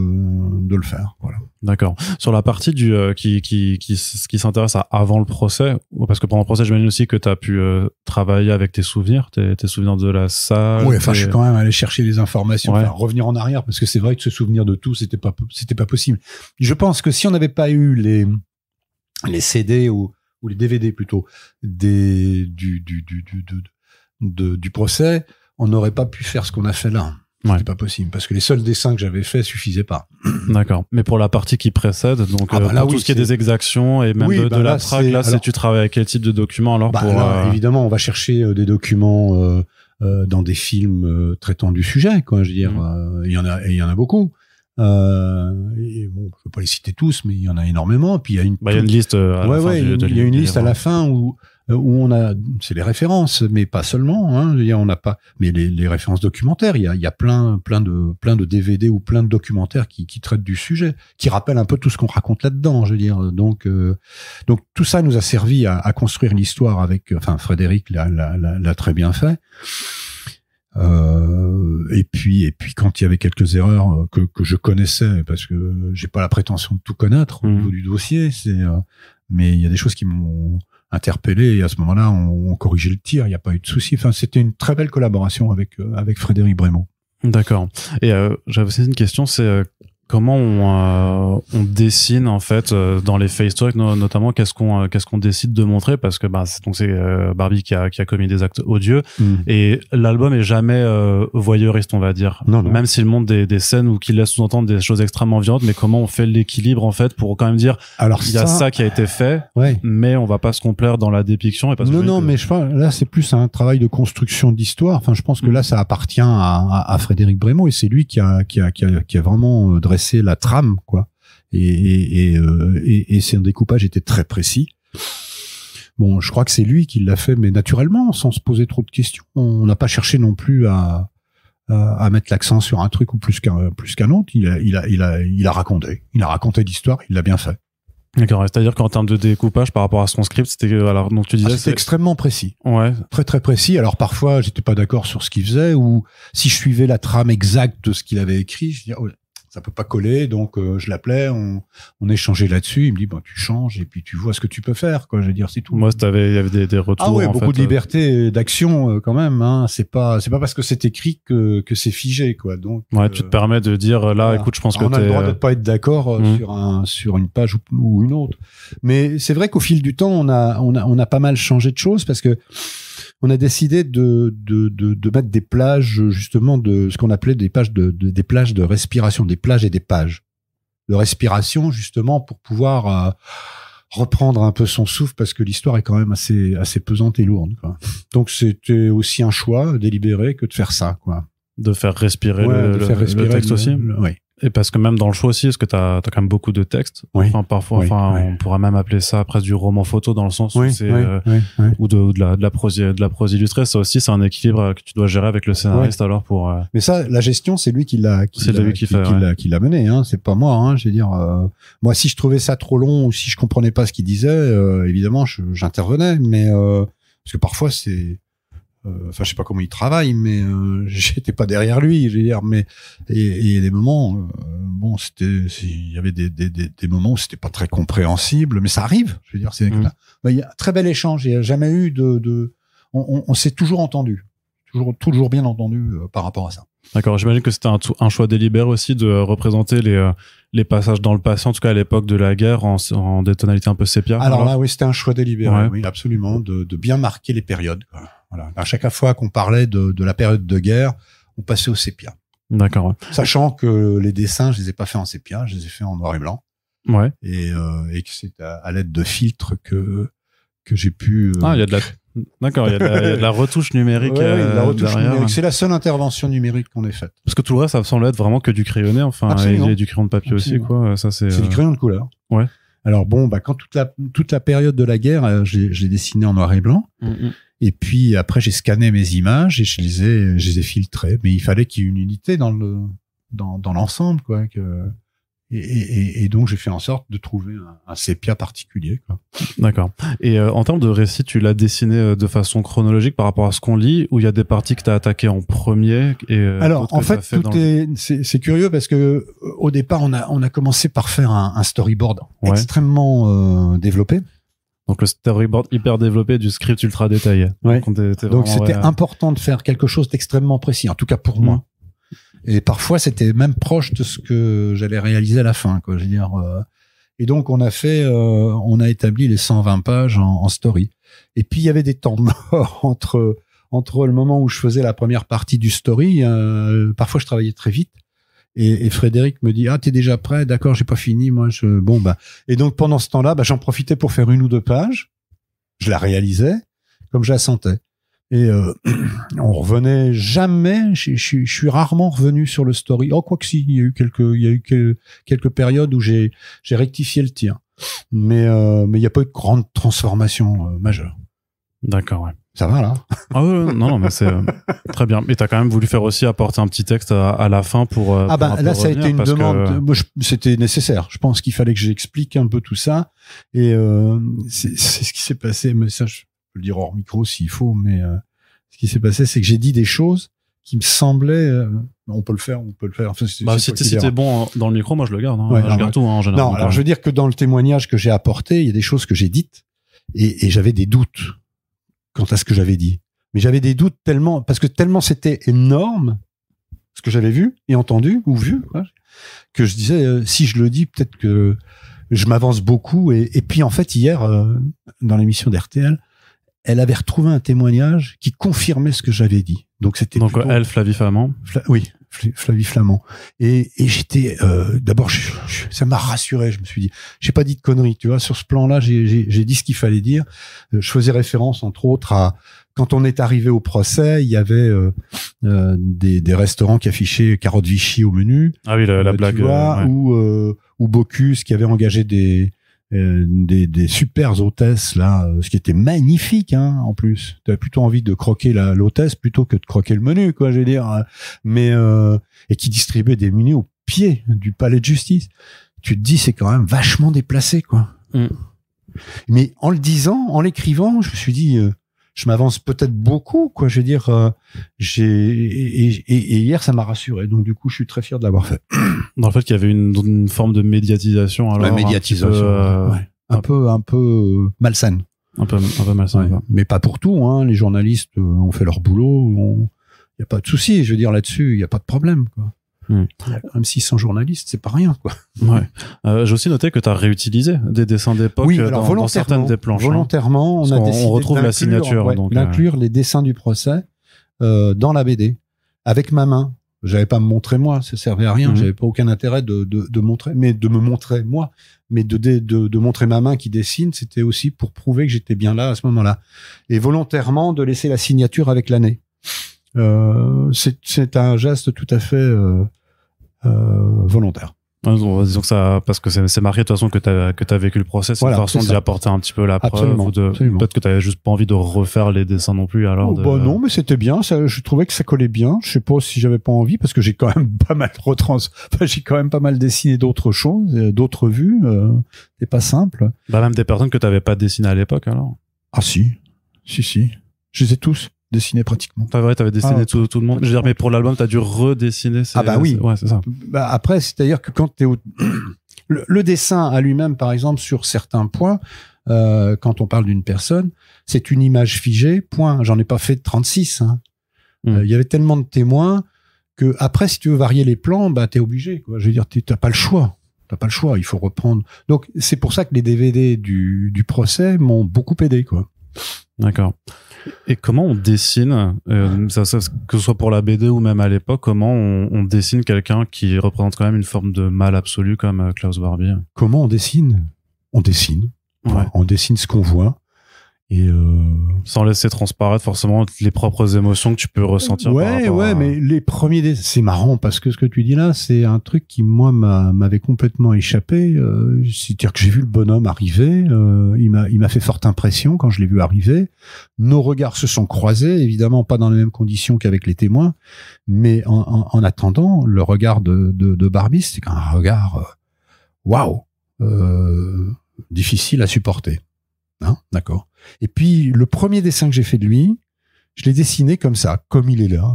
de le faire, voilà. D'accord. Sur la partie du euh, qui qui qui s'intéresse à avant le procès, parce que pendant le procès, je dis aussi que tu as pu euh, travailler avec tes souvenirs, tes, souvenirs de la salle. Oui, enfin, je suis quand même allé chercher les informations, revenir en arrière, parce que c'est vrai que se souvenir de tout, c'était pas c'était pas possible. Je pense que si on n'avait pas eu les les CD ou ou les DVD plutôt des du du du procès on n'aurait pas pu faire ce qu'on a fait là. Ouais. pas possible parce que les seuls dessins que j'avais faits suffisaient pas. D'accord. Mais pour la partie qui précède, donc ah euh, bah tout ce qui est, des exactions et même de, bah la traque, là, c'est tu travailles avec quel type de documents alors bah euh, Évidemment, on va chercher euh, des documents dans des films traitant du sujet, quoi. Je veux dire, mm. il y en a, il y en a beaucoup. Euh, ne peux pas les citer tous, mais il y en a énormément. Puis il y a une, liste. ouais, il y a une liste à la hein. fin où euh, où on a, c'est les références, mais pas seulement. Hein, on n'a pas, mais les, références documentaires. Il y a, plein, plein de, plein de DVD ou plein de documentaires qui, traitent du sujet, qui rappellent un peu tout ce qu'on raconte là-dedans. Je veux dire, donc, euh, donc tout ça nous a servi à, construire l'histoire avec. Enfin, Frédéric l'a très bien fait. Euh, et puis, et puis quand il y avait quelques erreurs que, je connaissais, parce que j'ai pas la prétention de tout connaître au mmh. niveau du dossier, c'est, mais il y a des choses qui m'ont interpellé et à ce moment-là, on, corrige corrigeait le tir. Il n'y a pas eu de souci. Enfin, c'était une très belle collaboration avec euh, avec Frédéric Brémont. D'accord. Et euh, j'avais aussi une question, c'est euh, comment on, euh, on, dessine en fait euh, dans les face historiques notamment qu'est-ce qu'on euh, qu'est-ce qu'on décide de montrer parce que bah donc c'est Barbie qui a qui a commis des actes odieux mm. et l'album est jamais voyeuriste on va dire non, même s'il montre des, des scènes ou qu'il laisse sous-entendre des choses extrêmement violentes mais comment on fait l'équilibre en fait pour quand même dire alors il y a ça, qui a été fait mais on va pas se complaire dans la dépiction et non non mais je pense là c'est plus un travail de construction d'histoire enfin je pense que mm. là ça appartient à, à, Frédéric Brémont et c'est lui qui a qui a qui a, qui a vraiment dressé c'est la trame, quoi. Euh, et, et, c'est un découpage était très précis. Bon, je crois que c'est lui qui l'a fait, mais naturellement, sans se poser trop de questions. On n'a pas cherché non plus à, mettre l'accent sur un truc ou plus qu'un plus qu'un autre. Il a, il a, il il a raconté. Il a raconté l'histoire. Il l'a bien fait. D'accord. C'est-à-dire qu'en termes de découpage par rapport à son script, c'était euh, alors donc tu ah, disais extrêmement précis. Ouais. Très très précis. Alors parfois j'étais pas d'accord sur ce qu'il faisait ou si je suivais la trame exacte de ce qu'il avait écrit, je disais oh ça peut pas coller, donc euh, je l'appelais, on, on échangeait là-dessus. Il me dit, bah tu changes et puis tu vois ce que tu peux faire, quoi. Je veux dire, c'est tout. Moi, il y avait des, retours. Ah ouais, beaucoup de euh. liberté d'action euh, quand même. Hein. C'est pas, c'est pas parce que c'est écrit que, que c'est figé, quoi. Donc. Ouais, tu te permets de dire là, écoute, je pense Alors, que on a le droit de pas être d'accord mhm. sur un sur une page ou, ou une autre. Mais c'est vrai qu'au fil du temps, on a on a on a pas mal changé de choses parce que on a décidé de, de, de, mettre des plages, justement, de ce qu'on appelait des, pages de, des plages de respiration, des plages et des pages de respiration, justement, pour pouvoir euh, reprendre un peu son souffle, parce que l'histoire est quand même assez, assez pesante et lourde. Donc, c'était aussi un choix délibéré que de faire ça. Quoi. De faire respirer, le, texte aussi Oui. Et parce que même dans le choix aussi, parce que tu as, quand même beaucoup de textes Enfin, parfois, enfin, on pourrait même appeler ça presque du roman photo dans le sens où c'est euh, ou, de, de, la, de, la, prose de la prose illustrée. Ça aussi, c'est un équilibre que tu dois gérer avec le scénariste alors pour. Euh, Mais ça, la gestion, c'est lui qui l'a qui l'a qui, mené. Hein. C'est pas moi. Hein. Je dire, euh, moi, si je trouvais ça trop long ou si je comprenais pas ce qu'il disait, évidemment, j'intervenais. Mais parce que parfois, c'est euh, enfin, je sais pas comment il travaille, mais euh, j'étais pas derrière lui, je veux dire. Mais et, a des moments, euh, bon, c'était, il y avait des, des, des, des moments où c'était pas très compréhensible, mais ça arrive. Je veux dire, c'est mm. il y a un très bel échange. Il y a jamais eu de, de on, on, s'est toujours entendu, toujours, toujours bien entendu par rapport à ça. D'accord, j'imagine que c'était un, choix délibéré aussi de représenter les, les passages dans le passé, en tout cas à l'époque de la guerre, en, en, des tonalités un peu sépia. Alors, là, oui, c'était un choix délibéré, oui, absolument, de, de, bien marquer les périodes. Quoi. À chaque fois qu'on parlait de, la période de guerre, on passait au sépia. D'accord. Sachant que les dessins, je les ai pas faits en sépia, je les ai faits en noir et blanc. Ouais. Et, euh, que c'est à, l'aide de filtres que que j'ai pu. Euh, ah, il y a de la. D'accord, il y, a de la retouche numérique. Ouais, la euh, retouche numérique. C'est la seule intervention numérique qu'on ait faite. Parce que tout le reste, ça semble être vraiment que du crayonné, enfin, y et, du crayon de papier aussi, quoi. Ça, c'est. C'est du crayon de couleur. Ouais. Alors bon, bah, quand toute la, toute la période de la guerre, euh, j'ai dessiné en noir et blanc. Mm, mm. Et puis après, j'ai scanné mes images et je les ai, je ai filtrées. Mais il fallait qu'il y ait une unité dans le dans, dans l'ensemble, quoi. Que et, donc j'ai fait en sorte de trouver un, sépia particulier. D'accord. Et euh, en termes de récit, tu l'as dessiné euh, de façon chronologique par rapport à ce qu'on lit, où il y a des parties que tu as attaquées en premier. Et euh, Alors en fait, c'est curieux parce que au départ, on a on a commencé par faire un, storyboard extrêmement développé. Donc le storyboard hyper développé du script ultra détaillé. Donc c'était important de faire quelque chose d'extrêmement précis, en tout cas pour mmh. moi. Et parfois, c'était même proche de ce que j'allais réaliser à la fin. Quoi. Je veux dire, euh, et donc, on a fait, euh, on a établi les 120 pages en, story. Et puis, il y avait des temps morts entre entre le moment où je faisais la première partie du story. Euh, parfois, je travaillais très vite. Et, Frédéric me dit ah t'es déjà prêt d'accord j'ai pas fini moi je bon bah et donc pendant ce temps-là bah, j'en profitais pour faire une ou deux pages je la réalisais comme je la sentais et euh, on revenait jamais. Je, suis rarement revenu sur le story. Oh, quoi que si, il y a eu quelques, il y a eu quelques, périodes où j'ai j'ai rectifié le tir, mais euh, mais il n'y a pas eu de grande transformation euh, majeure. D'accord. Ouais. Ça va là ah Non, mais c'est euh, très bien. Mais t'as quand même voulu faire aussi apporter un petit texte à, la fin pour. Euh, ah bah là, ça a été une demande. C'était nécessaire. Je pense qu'il fallait que j'explique un peu tout ça. Et c'est ce qui s'est passé. Mais ça, je, peux le dire hors micro s'il faut, mais euh, ce qui s'est passé, c'est que j'ai dit des choses qui me semblaient. Euh, on peut le faire, on peut le faire. Enfin, bah, c'était bon hein. dans le micro, moi je le garde. Hein. je garde tout hein, en général. alors je veux euh, dire que dans le témoignage que j'ai apporté, il y a des choses que j'ai dites et, j'avais des doutes quant à ce que j'avais dit. Mais j'avais des doutes tellement parce que tellement c'était énorme ce que j'avais vu et entendu ou vu que je disais si je le dis peut-être que je m'avance beaucoup et, puis en fait hier dans l'émission d'RTL elle avait retrouvé un témoignage qui confirmait ce que j'avais dit. Donc c'était donc elle Flavie Flamand. oui, Flavie Flamand. Et, j'étais euh, d'abord ça m'a rassuré. Je me suis dit j'ai pas dit de conneries, tu vois. Sur ce plan-là, j'ai dit ce qu'il fallait dire. Euh, je faisais référence entre autres à quand on est arrivé au procès, il y avait euh, des, restaurants qui affichaient carottes Vichy au menu. Ah oui, la, blague. ou ou Bocuse qui avait engagé des euh, des, des super hôtesses là, euh, ce qui était magnifique hein, en plus. Tu plutôt envie de croquer la l'hôtesse plutôt que de croquer le menu, quoi, je dire. Mais euh, et qui distribuait des menus au pied du palais de justice. Tu te dis c'est quand même vachement déplacé, quoi. Mm. Mais en le disant, en l'écrivant, je me suis dit je m'avance peut-être beaucoup, quoi. Je veux dire, euh, j'ai et, hier ça m'a rassuré. Donc du coup, je suis très fier de l'avoir fait. Dans le fait qu'il y avait une, forme de médiatisation, alors la médiatisation, euh, un peu, un, peu, euh, malsaine. Un peu, un peu malsaine. Mais pas pour tout. Hein. Les journalistes ont fait leur boulot. Il n'y a pas de souci. Je veux dire là-dessus, il n'y a pas de problème. Quoi. Hmm. même si sans journaliste journalistes, c'est pas rien, quoi. Ouais. Euh, j'ai aussi noté que tu as réutilisé des dessins d'époque euh, dans, certaines des planches. Hein. Volontairement, on a décidé euh, d'inclure les dessins du procès dans la BD avec ma main. J'avais pas à me montrer moi, ça servait à rien. Mhm. J'avais pas aucun intérêt de, de, de, montrer, mais de me montrer moi, mais de, de, de montrer ma main qui dessine, c'était aussi pour prouver que j'étais bien là à ce moment-là, et volontairement de laisser la signature avec l'année. Euh, c'est un geste tout à fait euh, euh, volontaire. disons ça, parce que c'est marqué de toute façon que tu as, vécu le process, voilà, de façon d'y apporter un petit peu la preuve. Peut-être que tu n'avais juste pas envie de refaire les dessins non plus. alors. Oh, bah, non, mais c'était bien. je trouvais que ça collait bien. Je sais pas si j'avais pas envie, parce que j'ai quand même pas mal retrans. j'ai quand même pas mal dessiné d'autres choses, d'autres vues. c'est pas simple. Bah, même des personnes que tu n'avais pas dessinées à l'époque alors. Ah si, si, si. Je les ai tous dessiné pratiquement. pas vrai, t'avais dessiné ah, tout, tout, le monde. Je veux dire, mais pour l'album, t'as dû redessiner. Ces, ah bah oui. Ouais, c'est ça. Bah après, c'est-à-dire que quand t'es au... le, dessin à lui-même, par exemple, sur certains points, euh, quand on parle d'une personne, c'est une image figée, point. J'en ai pas fait 36. Hein. Hmm. Euh, il y avait tellement de témoins que après, si tu veux varier les plans, bah t'es obligé. Quoi. Je veux dire, t'as pas le choix. T'as pas le choix. Il faut reprendre. Donc c'est pour ça que les DVD du, du procès m'ont beaucoup aidé, quoi. D'accord. Et comment on dessine, euh, que ce soit pour la BD ou même à l'époque, comment on, dessine quelqu'un qui représente quand même une forme de mal absolu comme euh, Klaus Barbie Comment on dessine On dessine. On dessine ce qu'on voit et euh, sans laisser transparaître forcément les propres émotions que tu peux ressentir. Ouais, ouais, mais les premiers c'est marrant parce que ce que tu dis là, c'est un truc qui moi m'avait complètement échappé. Euh, c'est-à-dire que j'ai vu le bonhomme arriver, euh, il m'a il m'a fait forte impression quand je l'ai vu arriver. Nos regards se sont croisés, évidemment pas dans les mêmes conditions qu'avec les témoins, mais en, attendant, le regard de de, de Barbie, c'est un regard waouh, wow, difficile à supporter. Hein, d'accord. Et puis, le premier dessin que j'ai fait de lui, je l'ai dessiné comme ça, comme il est là.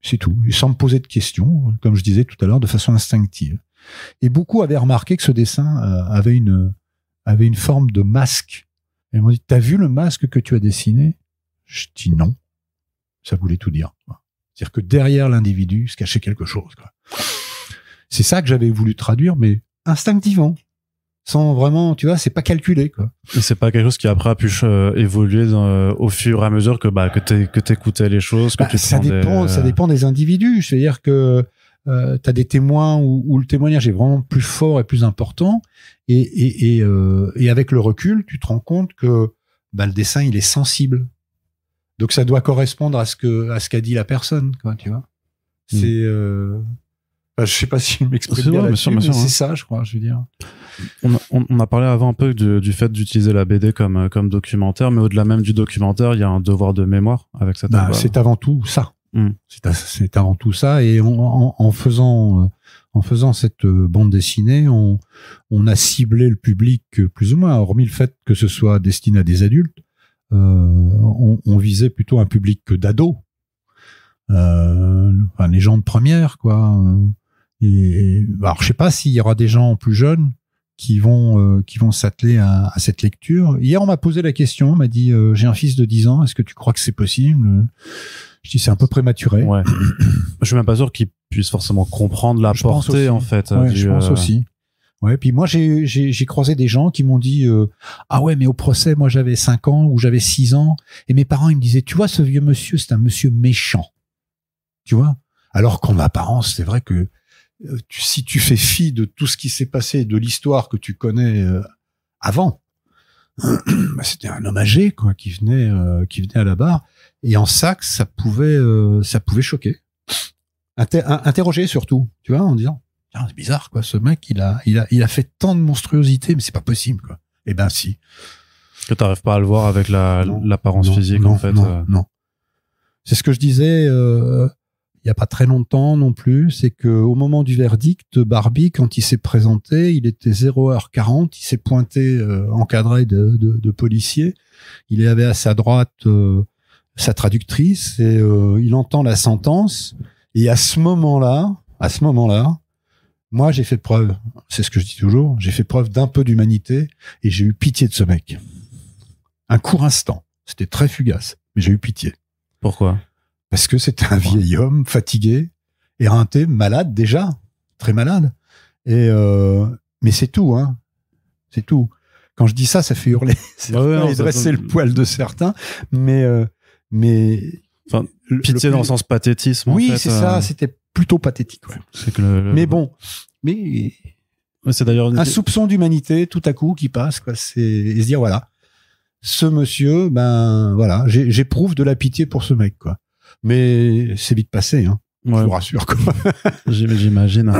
C'est tout. sans me poser de questions, comme je disais tout à l'heure, de façon instinctive. Et beaucoup avaient remarqué que ce dessin euh, avait une, avait une forme de masque. Et ils m'ont dit, t'as vu le masque que tu as dessiné? Je dis non. Ça voulait tout dire. C'est-à-dire que derrière l'individu se cachait quelque chose. C'est ça que j'avais voulu traduire, mais instinctivement sans vraiment, tu vois, c'est pas calculé quoi. C'est pas quelque chose qui après a pu euh, évoluer euh, au fur et à mesure que bah, que t'écoutais les choses, que bah, tu ça dépend, des... ça euh, dépend des individus. C'est-à-dire que tu as des témoins où, le témoignage est vraiment plus fort et plus important, et avec le recul, tu te rends compte que bah, le dessin il est sensible. Donc ça doit correspondre à ce qu'a dit la personne, tu vois. Hmm. C'est je sais pas si je m'exprime bien, mais, c'est hein. ça, je crois, je veux dire. On, a parlé avant un peu du, fait d'utiliser la BD euh, comme, documentaire, mais au-delà même du documentaire, il y a un devoir de mémoire avec cette bah, C'est avant tout ça. Hmm. C'est avant tout ça. Et euh, en, faisant, cette euh, bande dessinée, on, a ciblé le public plus ou moins, hormis le fait que ce soit destiné à des adultes. on, visait plutôt un public d'ados, enfin, les gens de première, quoi. Et, alors, je sais pas s'il y aura des gens plus jeunes qui vont euh, qui vont s'atteler à, cette lecture. Hier, on m'a posé la question, on m'a dit euh, j'ai un fils de 10 ans, est-ce que tu crois que c'est possible Je dis c'est un peu prématuré. Ouais. je suis même pas sûr qu'il puisse forcément comprendre la portée en fait. Ouais, je pense euh, aussi. Ouais, puis moi j'ai j'ai croisé des gens qui m'ont dit ah ouais mais au procès moi j'avais 5 ans ou j'avais 6 ans et mes parents ils me disaient tu vois ce vieux monsieur c'est un monsieur méchant. Tu vois Alors qu'en apparence, c'est vrai que euh, si tu fais fi de tout ce qui s'est passé, de l'histoire que tu connais euh, avant, bah, c'était un homme âgé quoi, qui venait euh, qui venait à la barre et en sac ça pouvait ça pouvait choquer interroger surtout tu vois en disant c'est bizarre quoi ce mec il a il a il a fait tant de monstruosités mais c'est pas possible quoi et eh ben si que t'arrives pas à le voir avec la l'apparence physique en fait non, non. c'est ce que je disais il n'y a pas très longtemps non plus, c'est que au moment du verdict, Barbie, quand il s'est présenté, il était 0h40, il s'est pointé euh, encadré de, de, policiers. Il avait à sa droite euh, sa traductrice et euh, il entend la sentence. Et à ce moment-là, à ce moment-là, moi j'ai fait preuve, c'est ce que je dis toujours, j'ai fait preuve d'un peu d'humanité et j'ai eu pitié de ce mec. Un court instant, c'était très fugace, mais j'ai eu pitié. Pourquoi parce que c'était un vieil homme fatigué, éreinté, malade déjà, très malade. Et euh, mais c'est tout, hein. C'est tout. Quand je dis ça, ça fait hurler, ça bah fait dresser le poil de certains. Mais euh, mais enfin, pitié dans le sens pathétisme. Oui, c'est ça. Euh. C'était plutôt pathétique. Mais bon, mais c'est d'ailleurs un soupçon d'humanité tout à coup qui passe. Quoi. C'est et se dire voilà, ce monsieur, ben voilà, j'éprouve de la pitié pour ce mec. Quoi mais c'est vite passé. Hein. Je vous rassure. J'imagine.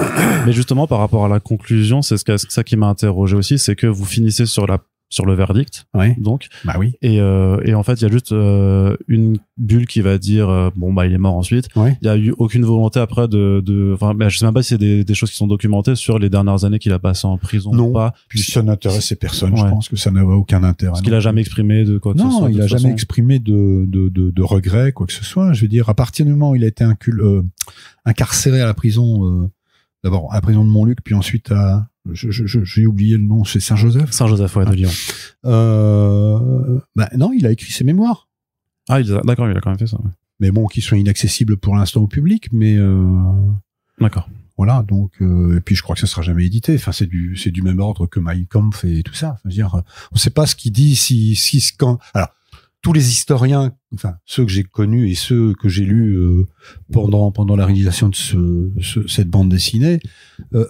Mais justement, par rapport à la conclusion, c'est ce ça qui m'a interrogé aussi, c'est que vous finissez sur la sur le verdict. Donc. Bah oui. Euh, et, en fait, il y a juste euh, une bulle qui va dire euh, bon bah il est mort ensuite. Il n'y a eu aucune volonté après de. de enfin, je sais même pas si c'est des, choses qui sont documentées sur les dernières années qu'il a passé en prison non. ou pas. Puis ça n'intéressait personne. Je pense que ça n'avait aucun intérêt. Parce qu'il a jamais exprimé de quoi que ce soit. il a jamais exprimé de, de, de, regret quoi que ce soit. Je veux dire, à partir du moment où il a été incul, incarcéré à la prison, d'abord à la prison de Montluc, puis ensuite à j'ai oublié le nom, c'est Saint-Joseph. Saint-Joseph, ouais, de ah. Lyon. Euh, bah, non, il a écrit ses mémoires. Ah, d'accord, il a quand même fait ça. Mais bon, qui sont inaccessibles pour l'instant au public, mais. Euh, d'accord. Voilà, donc euh, et puis je crois que ça sera jamais édité. Enfin, c'est du du même ordre que Mein Kampf et tout ça. dire, on ne sait pas ce qu'il dit, si si quand. Alors, tous les historiens, enfin ceux que j'ai connus et ceux que j'ai lus euh, pendant pendant la réalisation de cette bande dessinée,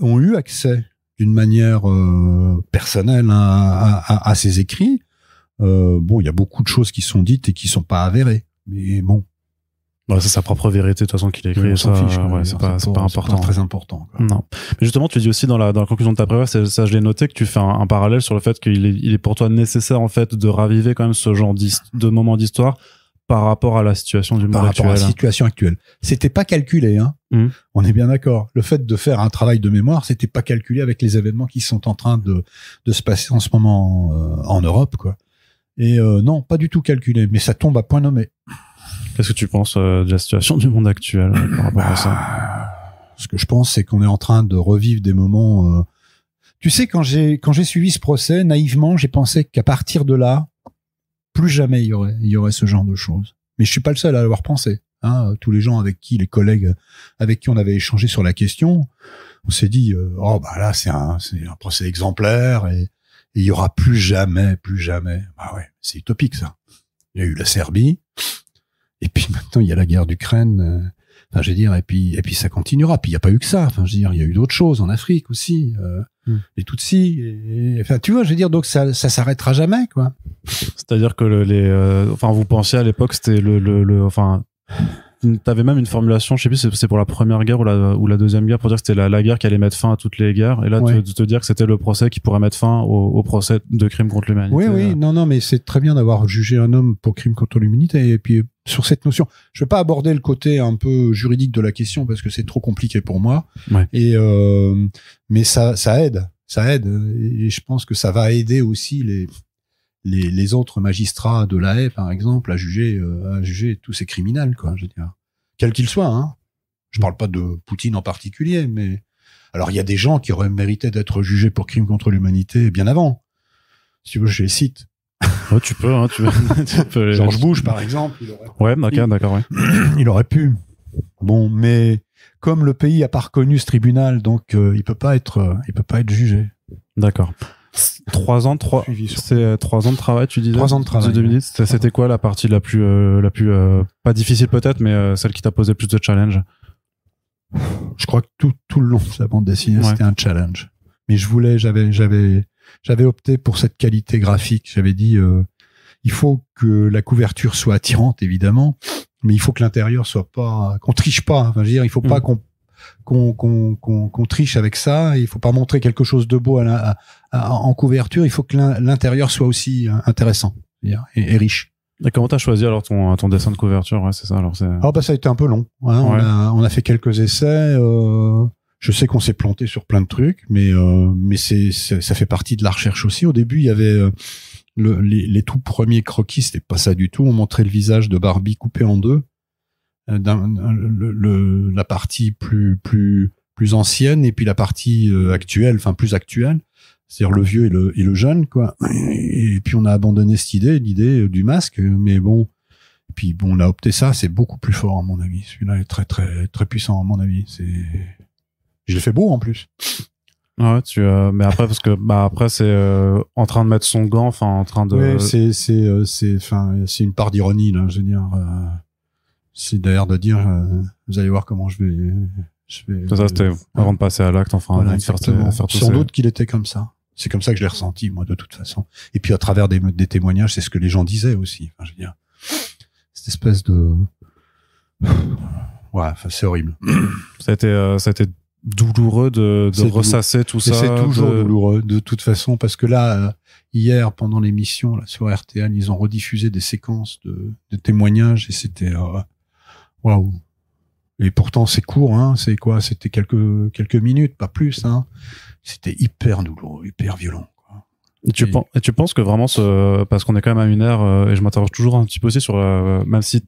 ont eu accès d'une manière euh, personnelle hein, à, ses écrits. Euh, bon, il y a beaucoup de choses qui sont dites et qui sont pas avérées, mais bon. Bah, c'est sa propre vérité de toute façon qu'il écrit. ça, c'est pas, important. très important. Non. Mais justement, tu dis aussi dans la, conclusion de ta préface ça je l'ai noté, que tu fais un, parallèle sur le fait qu'il est, il est pour toi nécessaire en fait de raviver quand même ce genre de moments d'histoire par rapport à la situation du monde actuel. rapport à la hein. situation actuelle. C'était pas calculé, hein. Hmm. On est bien d'accord. Le fait de faire un travail de mémoire, c'était pas calculé avec les événements qui sont en train de, de se passer en ce moment euh, en, Europe, quoi. Et euh, non, pas du tout calculé, mais ça tombe à point nommé. Qu'est-ce que tu penses euh, de la situation du monde actuel par rapport à ça bah, Ce que je pense, c'est qu'on est en train de revivre des moments. Tu sais, quand j'ai quand j'ai suivi ce procès, naïvement, j'ai pensé qu'à partir de là, plus jamais il y aurait, il y aurait ce genre de choses. Mais je suis pas le seul à l'avoir pensé. Hein, tous les gens avec qui, les collègues avec qui on avait échangé sur la question, on s'est dit, euh, oh bah là c'est un, c'est un procès exemplaire et, il y aura plus jamais, plus jamais. Bah ouais, c'est utopique ça. Il y a eu la Serbie et puis maintenant il y a la guerre d'Ukraine. Euh, enfin, je veux dire, et puis et puis ça continuera. Puis il n'y a pas eu que ça. Enfin, je veux dire, il y a eu d'autres choses en Afrique aussi. Euh, Hmm. Et tout Tutsis. enfin, tu vois, je veux dire, donc ça, ça s'arrêtera jamais, quoi. C'est-à-dire que les, euh, enfin, vous pensiez à l'époque, c'était le, le, le, enfin, t'avais même une formulation, je sais plus, c'est pour la première guerre ou la, ou la deuxième guerre, pour dire que c'était la, guerre qui allait mettre fin à toutes les guerres. Et là, tu te dire que c'était le procès qui pourrait mettre fin au, procès de crimes contre l'humanité. Oui, oui, non, non, mais c'est très bien d'avoir jugé un homme pour crime contre l'humanité. Et puis, sur cette notion. Je ne vais pas aborder le côté un peu juridique de la question parce que c'est trop compliqué pour moi. Et euh, mais ça, aide, ça aide. Et je pense que ça va aider aussi les les, autres magistrats de la haie, par exemple, à juger euh, à juger tous ces criminels, quoi. quels qu'ils soient. Je hein. Je parle pas de Poutine en particulier, mais alors il y a des gens qui auraient mérité d'être jugés pour crimes contre l'humanité bien avant. Si tu je les cite tu peux, hein, tu, peux George Bush, par exemple. Il aurait... Ouais, d'accord, ouais. Il aurait pu. Bon, mais comme le pays a pas reconnu ce tribunal, donc euh, il peut pas être, euh, il peut pas être jugé. D'accord. Trois ans, trois, c'est euh, trois ans de travail, tu disais. Trois ans de travail. C'était quoi la partie la plus, la plus, pas difficile peut-être, mais celle qui t'a posé plus de challenge Je crois que tout, tout le long de la bande dessinée, c'était un challenge. Mais je voulais, j'avais, j'avais, j'avais opté pour cette qualité graphique. J'avais dit, euh, il faut que la couverture soit attirante, évidemment, mais il faut que l'intérieur soit pas, qu'on triche pas. Enfin, je veux dire, il faut pas mm. qu'on qu'on qu'on qu'on triche avec ça. Il faut pas montrer quelque chose de beau à la, en couverture. Il faut que l'intérieur soit aussi euh, intéressant et, et riche. Et comment t'as choisi alors ton, ton dessin de couverture ouais, c'est ça alors c'est. Ah, bah, ça a été un peu long. Hein, on, a, on, a, fait quelques essais. Euh, je sais qu'on s'est planté sur plein de trucs, mais euh, mais c'est ça fait partie de la recherche aussi. Au début, il y avait euh, les, tout premiers croquis, c'était pas ça du tout. On montrait le visage de Barbie coupé en deux, euh, le, la partie plus plus plus ancienne et puis la partie actuelle, enfin plus actuelle, c'est-à-dire le vieux et le et le jeune quoi. Et puis on a abandonné cette idée, l'idée du masque, mais bon. puis bon, on a opté ça, c'est beaucoup plus fort à mon avis. Celui-là est très très très puissant à mon avis. C'est je l'ai fait beau en plus. Ouais, tu euh, mais après parce que bah après c'est euh, en train de mettre son gant, enfin en train de. c'est c'est euh, c'est enfin c'est une part d'ironie là, je veux dire. c'est d'ailleurs de dire, vous allez voir comment je vais. Je Ça, c'était avant de passer à l'acte, enfin. Voilà, faire, faire Sans doute qu'il était comme ça. C'est comme ça que je l'ai ressenti moi de toute façon. Et puis à travers des, des témoignages, c'est ce que les gens disaient aussi. je veux dire, cette espèce de. ouais, enfin c'est horrible. Ça ça a été douloureux de, ressasser tout ça. C'est toujours douloureux de toute façon parce que là, euh, hier pendant l'émission sur RTL, ils ont rediffusé des séquences de, témoignages et c'était euh, waouh. Et pourtant c'est court, hein. C'est quoi C'était quelques quelques minutes, pas plus. Hein. C'était hyper douloureux, hyper violent. Et tu, penses, tu penses que vraiment, parce qu'on est quand même à une heure, euh, et je m'interroge toujours un petit peu aussi sur, la, même si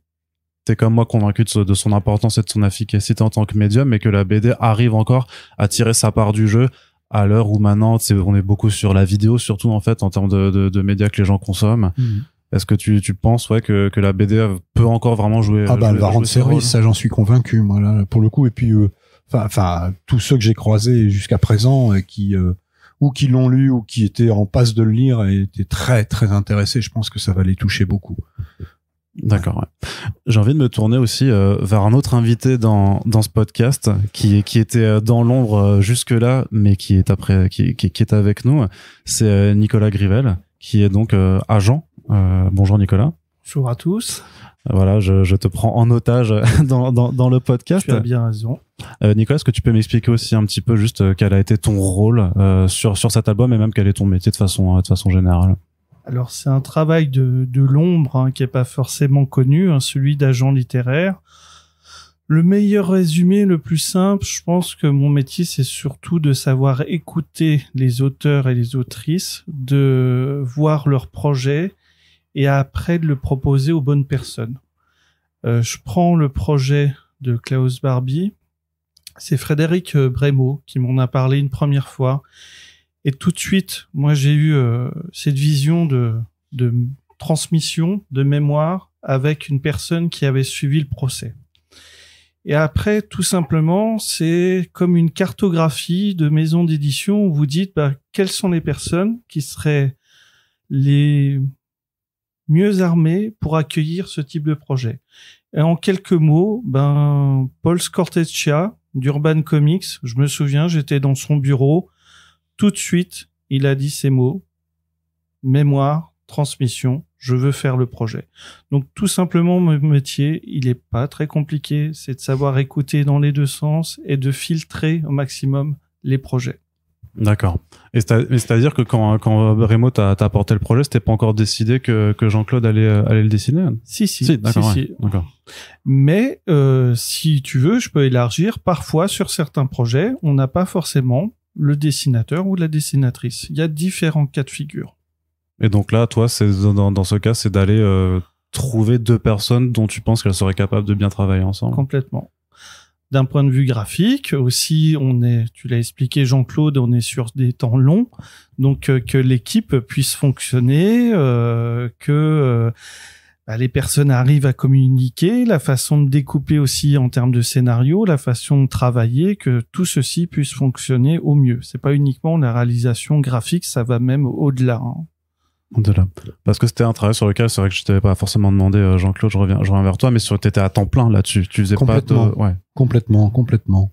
t'es comme moi convaincu de, son importance et de son efficacité en tant que médium, mais que la BD arrive encore à tirer sa part du jeu à l'heure où maintenant on est beaucoup sur la vidéo, surtout en fait en termes de, de, de médias que les gens consomment. Mhm. Est-ce que tu, tu penses ouais, que, que la BD peut encore vraiment jouer Ah bah elle va rendre service, ça j'en suis convaincu moi là, pour le coup. Et puis euh, enfin enfin, tous ceux que j'ai croisés jusqu'à présent et euh, qui euh, ou qui l'ont lu ou qui étaient en passe de le lire étaient très très intéressés, je pense que ça va les toucher beaucoup. D'accord. Ouais. J'ai envie de me tourner aussi euh, vers un autre invité dans, dans ce podcast qui, qui était euh, dans l'ombre euh, jusque-là, mais qui est après qui, qui, est avec nous. C'est Nicolas Grivel, qui est donc agent. bonjour Nicolas. Bonjour à tous. Voilà, je, je, te prends en otage dans, dans, le podcast. Tu as bien raison. Nicolas, est-ce que tu peux m'expliquer aussi un petit peu juste quel a été ton rôle sur, sur cet album et même quel est ton métier de façon, de façon générale alors c'est un travail de, de l'ombre hein, qui n'est pas forcément connu, hein, celui d'agent littéraire. Le meilleur résumé, le plus simple, je pense que mon métier, c'est surtout de savoir écouter les auteurs et les autrices, de voir leur projet et après de le proposer aux bonnes personnes. Euh, je prends le projet de Klaus Barbie. C'est Frédéric euh, Brémaud qui m'en a parlé une première fois et tout de suite, moi, j'ai eu euh, cette vision de, transmission, de mémoire avec une personne qui avait suivi le procès. Et après, tout simplement, c'est comme une cartographie de maison d'édition où vous dites bah, quelles sont les personnes qui seraient les mieux armées pour accueillir ce type de projet. Et en quelques mots, ben, Paul Scorteccia d'Urban Comics, je me souviens, j'étais dans son bureau, tout de suite, il a dit ces mots, mémoire, transmission, je veux faire le projet. Donc tout simplement, mon métier, il n'est pas très compliqué, c'est de savoir écouter dans les deux sens et de filtrer au maximum les projets. D'accord. Et c'est-à-dire que quand, quand Remo t'a apporté le projet, c'était pas encore décidé que, Jean-Claude allait, euh, allait le dessiner Si, si. D'accord. Mais euh, si tu veux, je peux élargir. Parfois, sur certains projets, on n'a pas forcément le dessinateur ou la dessinatrice. Il y a différents cas de figure. Et donc là, toi, c'est dans, ce cas, c'est d'aller euh, trouver deux personnes dont tu penses qu'elles seraient capables de bien travailler ensemble. Complètement. D'un point de vue graphique, aussi, on est, tu l'as expliqué, Jean-Claude, on est sur des temps longs, donc euh, que l'équipe puisse fonctionner, euh, que bah, les personnes arrivent à communiquer, la façon de découper aussi en termes de scénario, la façon de travailler, que tout ceci puisse fonctionner au mieux. C'est pas uniquement la réalisation graphique, ça va même au-delà. Hein. Au-delà. Parce que c'était un travail sur lequel c'est vrai que je t'avais pas forcément demandé, euh, Jean-Claude, je reviens, vers toi, mais tu étais à temps plein là-dessus. Tu faisais complètement, pas de... Complètement, complètement.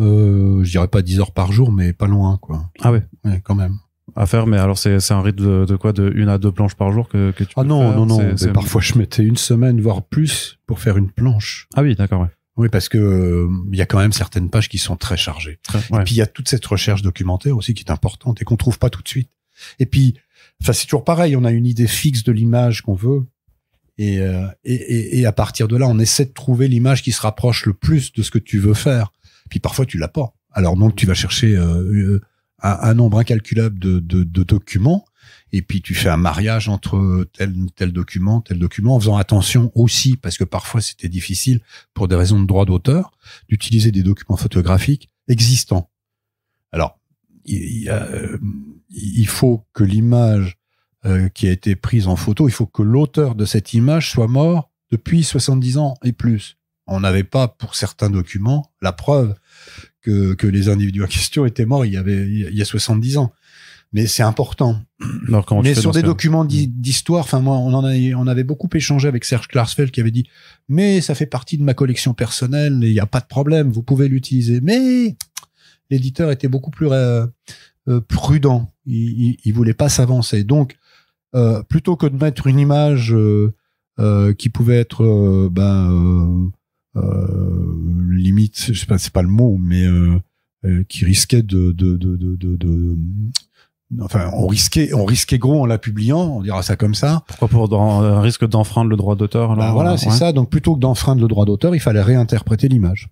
Euh, je dirais pas 10 heures par jour, mais pas loin, quoi. Ah ouais. ouais quand même à faire, mais alors c'est un rythme de, quoi De une à deux planches par jour que, que tu Ah non, non, non, non. Parfois, je mettais une semaine, voire plus, pour faire une planche. Ah oui, d'accord, Oui, parce que euh, il y a quand même certaines pages qui sont très chargées. et puis il y a toute cette recherche documentaire aussi qui est importante et qu'on trouve pas tout de suite. Et puis, enfin, c'est toujours pareil. On a une idée fixe de l'image qu'on veut, et, euh, et, et, à partir de là, on essaie de trouver l'image qui se rapproche le plus de ce que tu veux faire. Puis parfois, tu l'as pas. Alors non, tu vas chercher euh, euh à un nombre incalculable de, documents, et puis tu fais un mariage entre tel, tel document, tel document, en faisant attention aussi, parce que parfois c'était difficile, pour des raisons de droit d'auteur, d'utiliser des documents photographiques existants. Alors, il, il euh, faut que l'image euh, qui a été prise en photo, il faut que l'auteur de cette image soit mort depuis 70 ans et plus on n'avait pas, pour certains documents, la preuve que, les individus en question étaient morts il y, avait, il y a 70 ans. Mais c'est important. mais sur des documents hmm. d'histoire, enfin moi, on en on avait beaucoup échangé avec Serge Klarsfeld qui avait dit, mais ça fait partie de ma collection personnelle, il n'y a pas de problème, vous pouvez l'utiliser. Mais l'éditeur était beaucoup plus euh, euh, prudent, il, ne voulait pas s'avancer. Donc, euh, plutôt que de mettre une image qui pouvait être ben euh, limite, je sais pas, c'est pas le mot, mais euh, euh, qui risquait de, de, de, de, de enfin on risquait on risquait gros en la publiant on dira ça comme ça pourquoi pour un risque d'enfreindre le droit d'auteur bah, voilà c'est ça donc plutôt que d'enfreindre le droit d'auteur il fallait réinterpréter l'image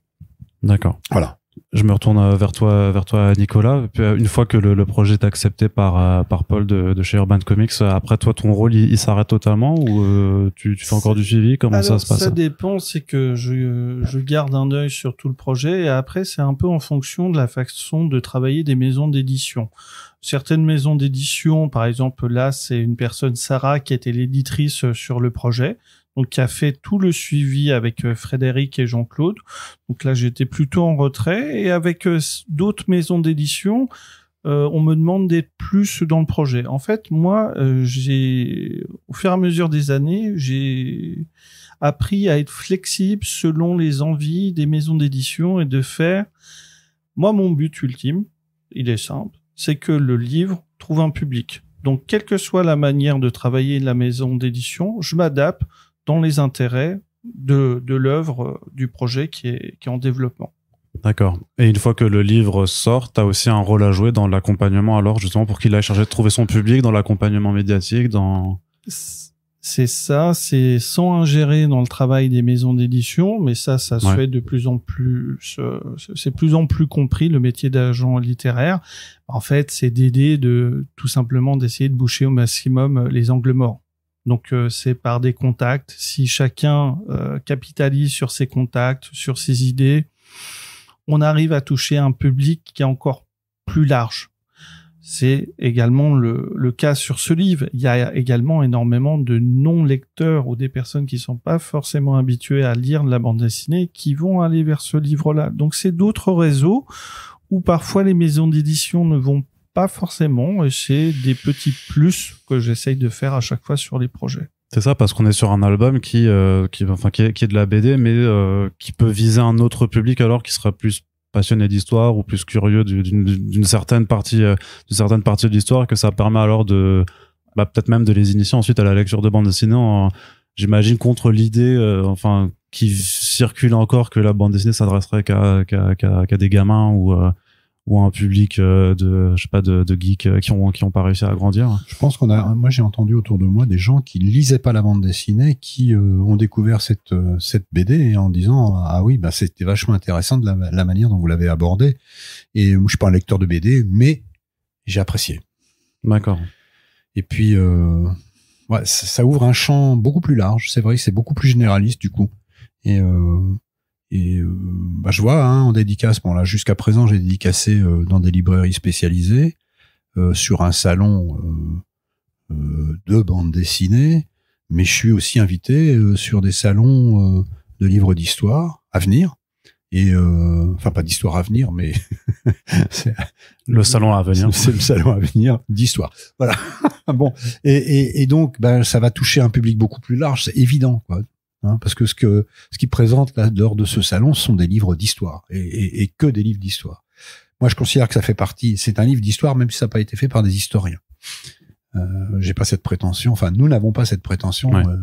d'accord voilà je me retourne euh, vers toi, vers toi, Nicolas. Euh, une fois que le, projet est accepté par euh, par Paul de, chez Urban Comics, après toi, ton rôle il, s'arrête totalement ou tu, fais encore du suivi Comment ça se passe Ça dépend. C'est que je, je garde un œil sur tout le projet et après c'est un peu en fonction de la façon de travailler des maisons d'édition. Certaines maisons d'édition, par exemple là, c'est une personne Sarah qui était l'éditrice sur le projet donc qui a fait tout le suivi avec euh, Frédéric et Jean-Claude. Donc là, j'étais plutôt en retrait. Et avec euh, d'autres maisons d'édition, euh, on me demande d'être plus dans le projet. En fait, moi, j'ai, au fur et à mesure des années, j'ai appris à être flexible selon les envies des maisons d'édition et de faire. Moi, mon but ultime, il est simple, c'est que le livre trouve un public. Donc, quelle que soit la manière de travailler la maison d'édition, je m'adapte dans les intérêts de, de l'œuvre, euh, du projet qui est, qui est en développement. D'accord. Et une fois que le livre sort, tu as aussi un rôle à jouer dans l'accompagnement, alors justement pour qu'il aille chargé de trouver son public, dans l'accompagnement médiatique, dans... C'est ça, c'est sans ingérer dans le travail des maisons d'édition, mais ça, ça se fait de plus en plus, c'est plus en plus compris le métier d'agent littéraire. En fait, c'est d'aider de tout simplement d'essayer de boucher au maximum euh, les angles morts. Donc euh, c'est par des contacts. Si chacun euh, capitalise sur ses contacts, sur ses idées, on arrive à toucher un public qui est encore plus large. C'est également le, cas sur ce livre. Il y a également énormément de non-lecteurs ou des personnes qui ne sont pas forcément habituées à lire de la bande dessinée qui vont aller vers ce livre-là. Donc c'est d'autres réseaux où parfois les maisons d'édition ne vont pas pas forcément, et c'est des petits plus que j'essaye de faire à chaque fois sur les projets. C'est ça, parce qu'on est sur un album qui, euh, qui, enfin, qui est, de la BD, mais euh, qui peut viser un autre public alors qui sera plus passionné d'histoire ou plus curieux d'une certaine partie, euh, d'une certaine de l'histoire, que ça permet alors de, bah, peut-être même de les initier ensuite à la lecture de bande dessinée. J'imagine contre l'idée, enfin, qui circule encore que la bande dessinée s'adresserait qu'à des gamins ou ou un public euh, de je sais pas de, geeks euh, qui ont qui ont pas réussi à grandir je pense qu'on a moi j'ai entendu autour de moi des gens qui lisaient pas la bande dessinée qui euh, ont découvert cette cette BD en disant ah oui bah c'était vachement intéressant de la, manière dont vous l'avez abordé et moi je suis pas un lecteur de BD mais j'ai apprécié d'accord et puis ouais ça, ouvre un champ beaucoup plus large c'est vrai c'est beaucoup plus généraliste du coup et et euh, bah, je vois, hein, en dédicace. Bon là, jusqu'à présent, j'ai dédicacé euh, dans des librairies spécialisées, euh, sur un salon de bande dessinée, mais je suis aussi invité sur des salons de livres d'histoire à venir et enfin pas d'histoire à venir, mais le salon à venir. C'est le salon à venir d'histoire. Voilà. bon et, et, et donc ben ça va toucher un public beaucoup plus large, c'est évident quoi. Hein, parce que ce que ce qu'ils présente là dehors de ce salon sont des livres d'histoire et, et, et, que des livres d'histoire. Moi, je considère que ça fait partie. C'est un livre d'histoire, même si ça n'a pas été fait par des historiens. Euh, J'ai pas cette prétention. Enfin, nous n'avons pas cette prétention. Euh,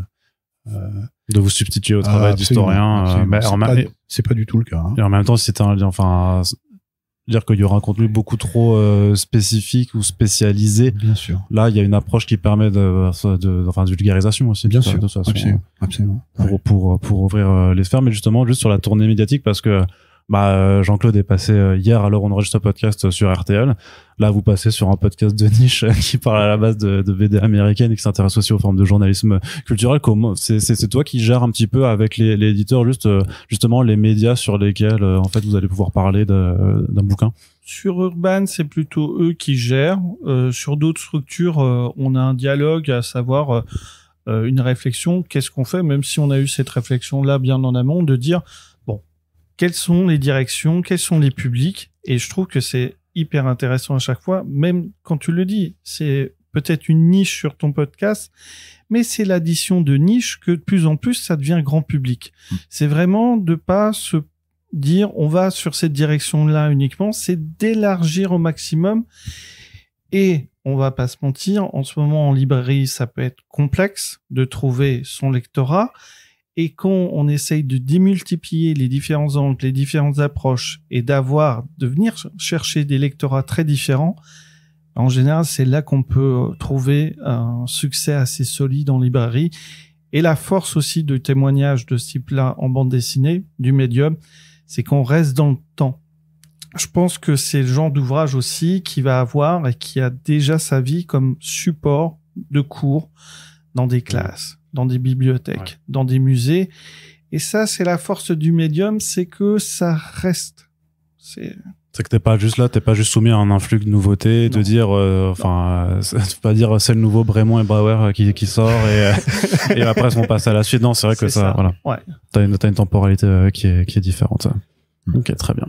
euh, de vous substituer au travail ah, d'historien. Euh, c'est pas, du tout le cas. Hein. Et en même temps, c'est un, enfin, dire qu'il y aura un contenu beaucoup trop euh, spécifique ou spécialisé. Bien sûr. Là, il y a une approche qui permet de, enfin, de vulgarisation aussi. Bien sûr. Hein. absolument. Pour, pour, pour, ouvrir euh, les sphères, mais justement, juste sur la tournée médiatique, parce que bah, euh, Jean-Claude est passé euh, hier, alors on enregistre un podcast euh, sur RTL. Là, vous passez sur un podcast de niche qui parle à la base de, de BD américaine et qui s'intéresse aussi aux formes de journalisme culturel. c'est toi qui gères un petit peu avec les, éditeurs juste justement les médias sur lesquels en fait vous allez pouvoir parler d'un bouquin. Sur Urban, c'est plutôt eux qui gèrent. sur d'autres structures, on a un dialogue, à savoir une réflexion. Qu'est-ce qu'on fait, même si on a eu cette réflexion là bien en amont, de dire quelles sont les directions, quels sont les publics. Et je trouve que c'est hyper intéressant à chaque fois, même quand tu le dis. C'est peut-être une niche sur ton podcast, mais c'est l'addition de niches que de plus en plus ça devient grand public. Hmm. C'est vraiment de pas se dire on va sur cette direction-là uniquement, c'est d'élargir au maximum. Et on va pas se mentir, en ce moment en librairie, ça peut être complexe de trouver son lectorat et quand on essaye de démultiplier les différents angles, les différentes approches et d'avoir, de venir chercher des lectorats très différents, en général, c'est là qu'on peut euh, trouver un succès assez solide en librairie. Et la force aussi du témoignage de ce type-là en bande dessinée, du médium, c'est qu'on reste dans le temps. Je pense que c'est le genre d'ouvrage aussi qui va avoir et qui a déjà sa vie comme support de cours dans des classes dans des bibliothèques, dans des musées. Et ça, c'est la force du médium, c'est que ça reste. C'est c'est que t'es pas juste là, t'es pas juste soumis à un influx de nouveautés, de dire, euh, enfin, euh, pas dire euh, c'est le nouveau Brémont et Bauer euh, qui, sort et, et après on passe à la suite. Non, c'est vrai que ça, voilà. T'as une, as une temporalité qui, est, qui est différente. Mm. Ok, très bien.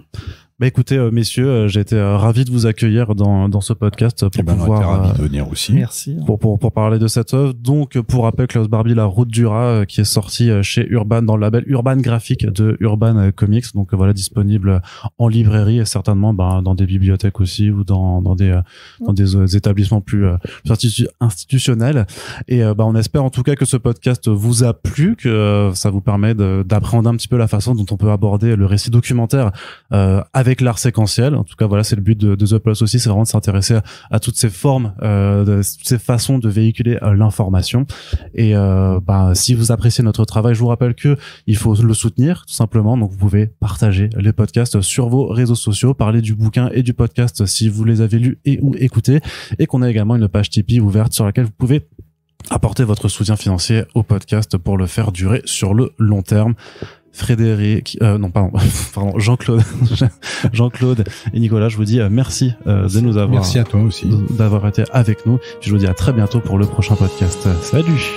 Bah écoutez, euh, messieurs, euh, j'ai été euh, ravi de vous accueillir dans, dans ce podcast pour eh ben, pouvoir ravi venir aussi. Merci. Hein. Pour, pour, pour parler de cette œuvre. Donc, pour rappel, Klaus Barbie, la route du rat, qui est sortie chez Urban dans le label Urban Graphique de Urban Comics. Donc voilà, disponible en librairie et certainement bah, dans des bibliothèques aussi ou dans, dans des dans des, établissements plus, institutionnels. Et ben, on espère en tout cas que ce podcast vous a plu, que ça vous permet d'appréhender un petit peu la façon dont on peut aborder le récit documentaire euh, avec avec l'art séquentiel. En tout cas, voilà, c'est le but de, The Plus aussi, c'est vraiment de s'intéresser à, toutes ces formes, euh, de, ces façons de véhiculer euh, l'information. Et euh, bah, si vous appréciez notre travail, je vous rappelle que il faut le soutenir tout simplement. Donc, vous pouvez partager les podcasts sur vos réseaux sociaux, parler du bouquin et du podcast si vous les avez lus et ou écoutés, et qu'on a également une page Tipeee ouverte sur laquelle vous pouvez apporter votre soutien financier au podcast pour le faire durer sur le long terme. Frédéric, euh, non pardon, pardon Jean-Claude, Jean-Claude et Nicolas, je vous dis euh, merci euh, de nous avoir, merci à toi aussi, d'avoir été avec nous. Je vous dis à très bientôt pour le prochain podcast. Salut.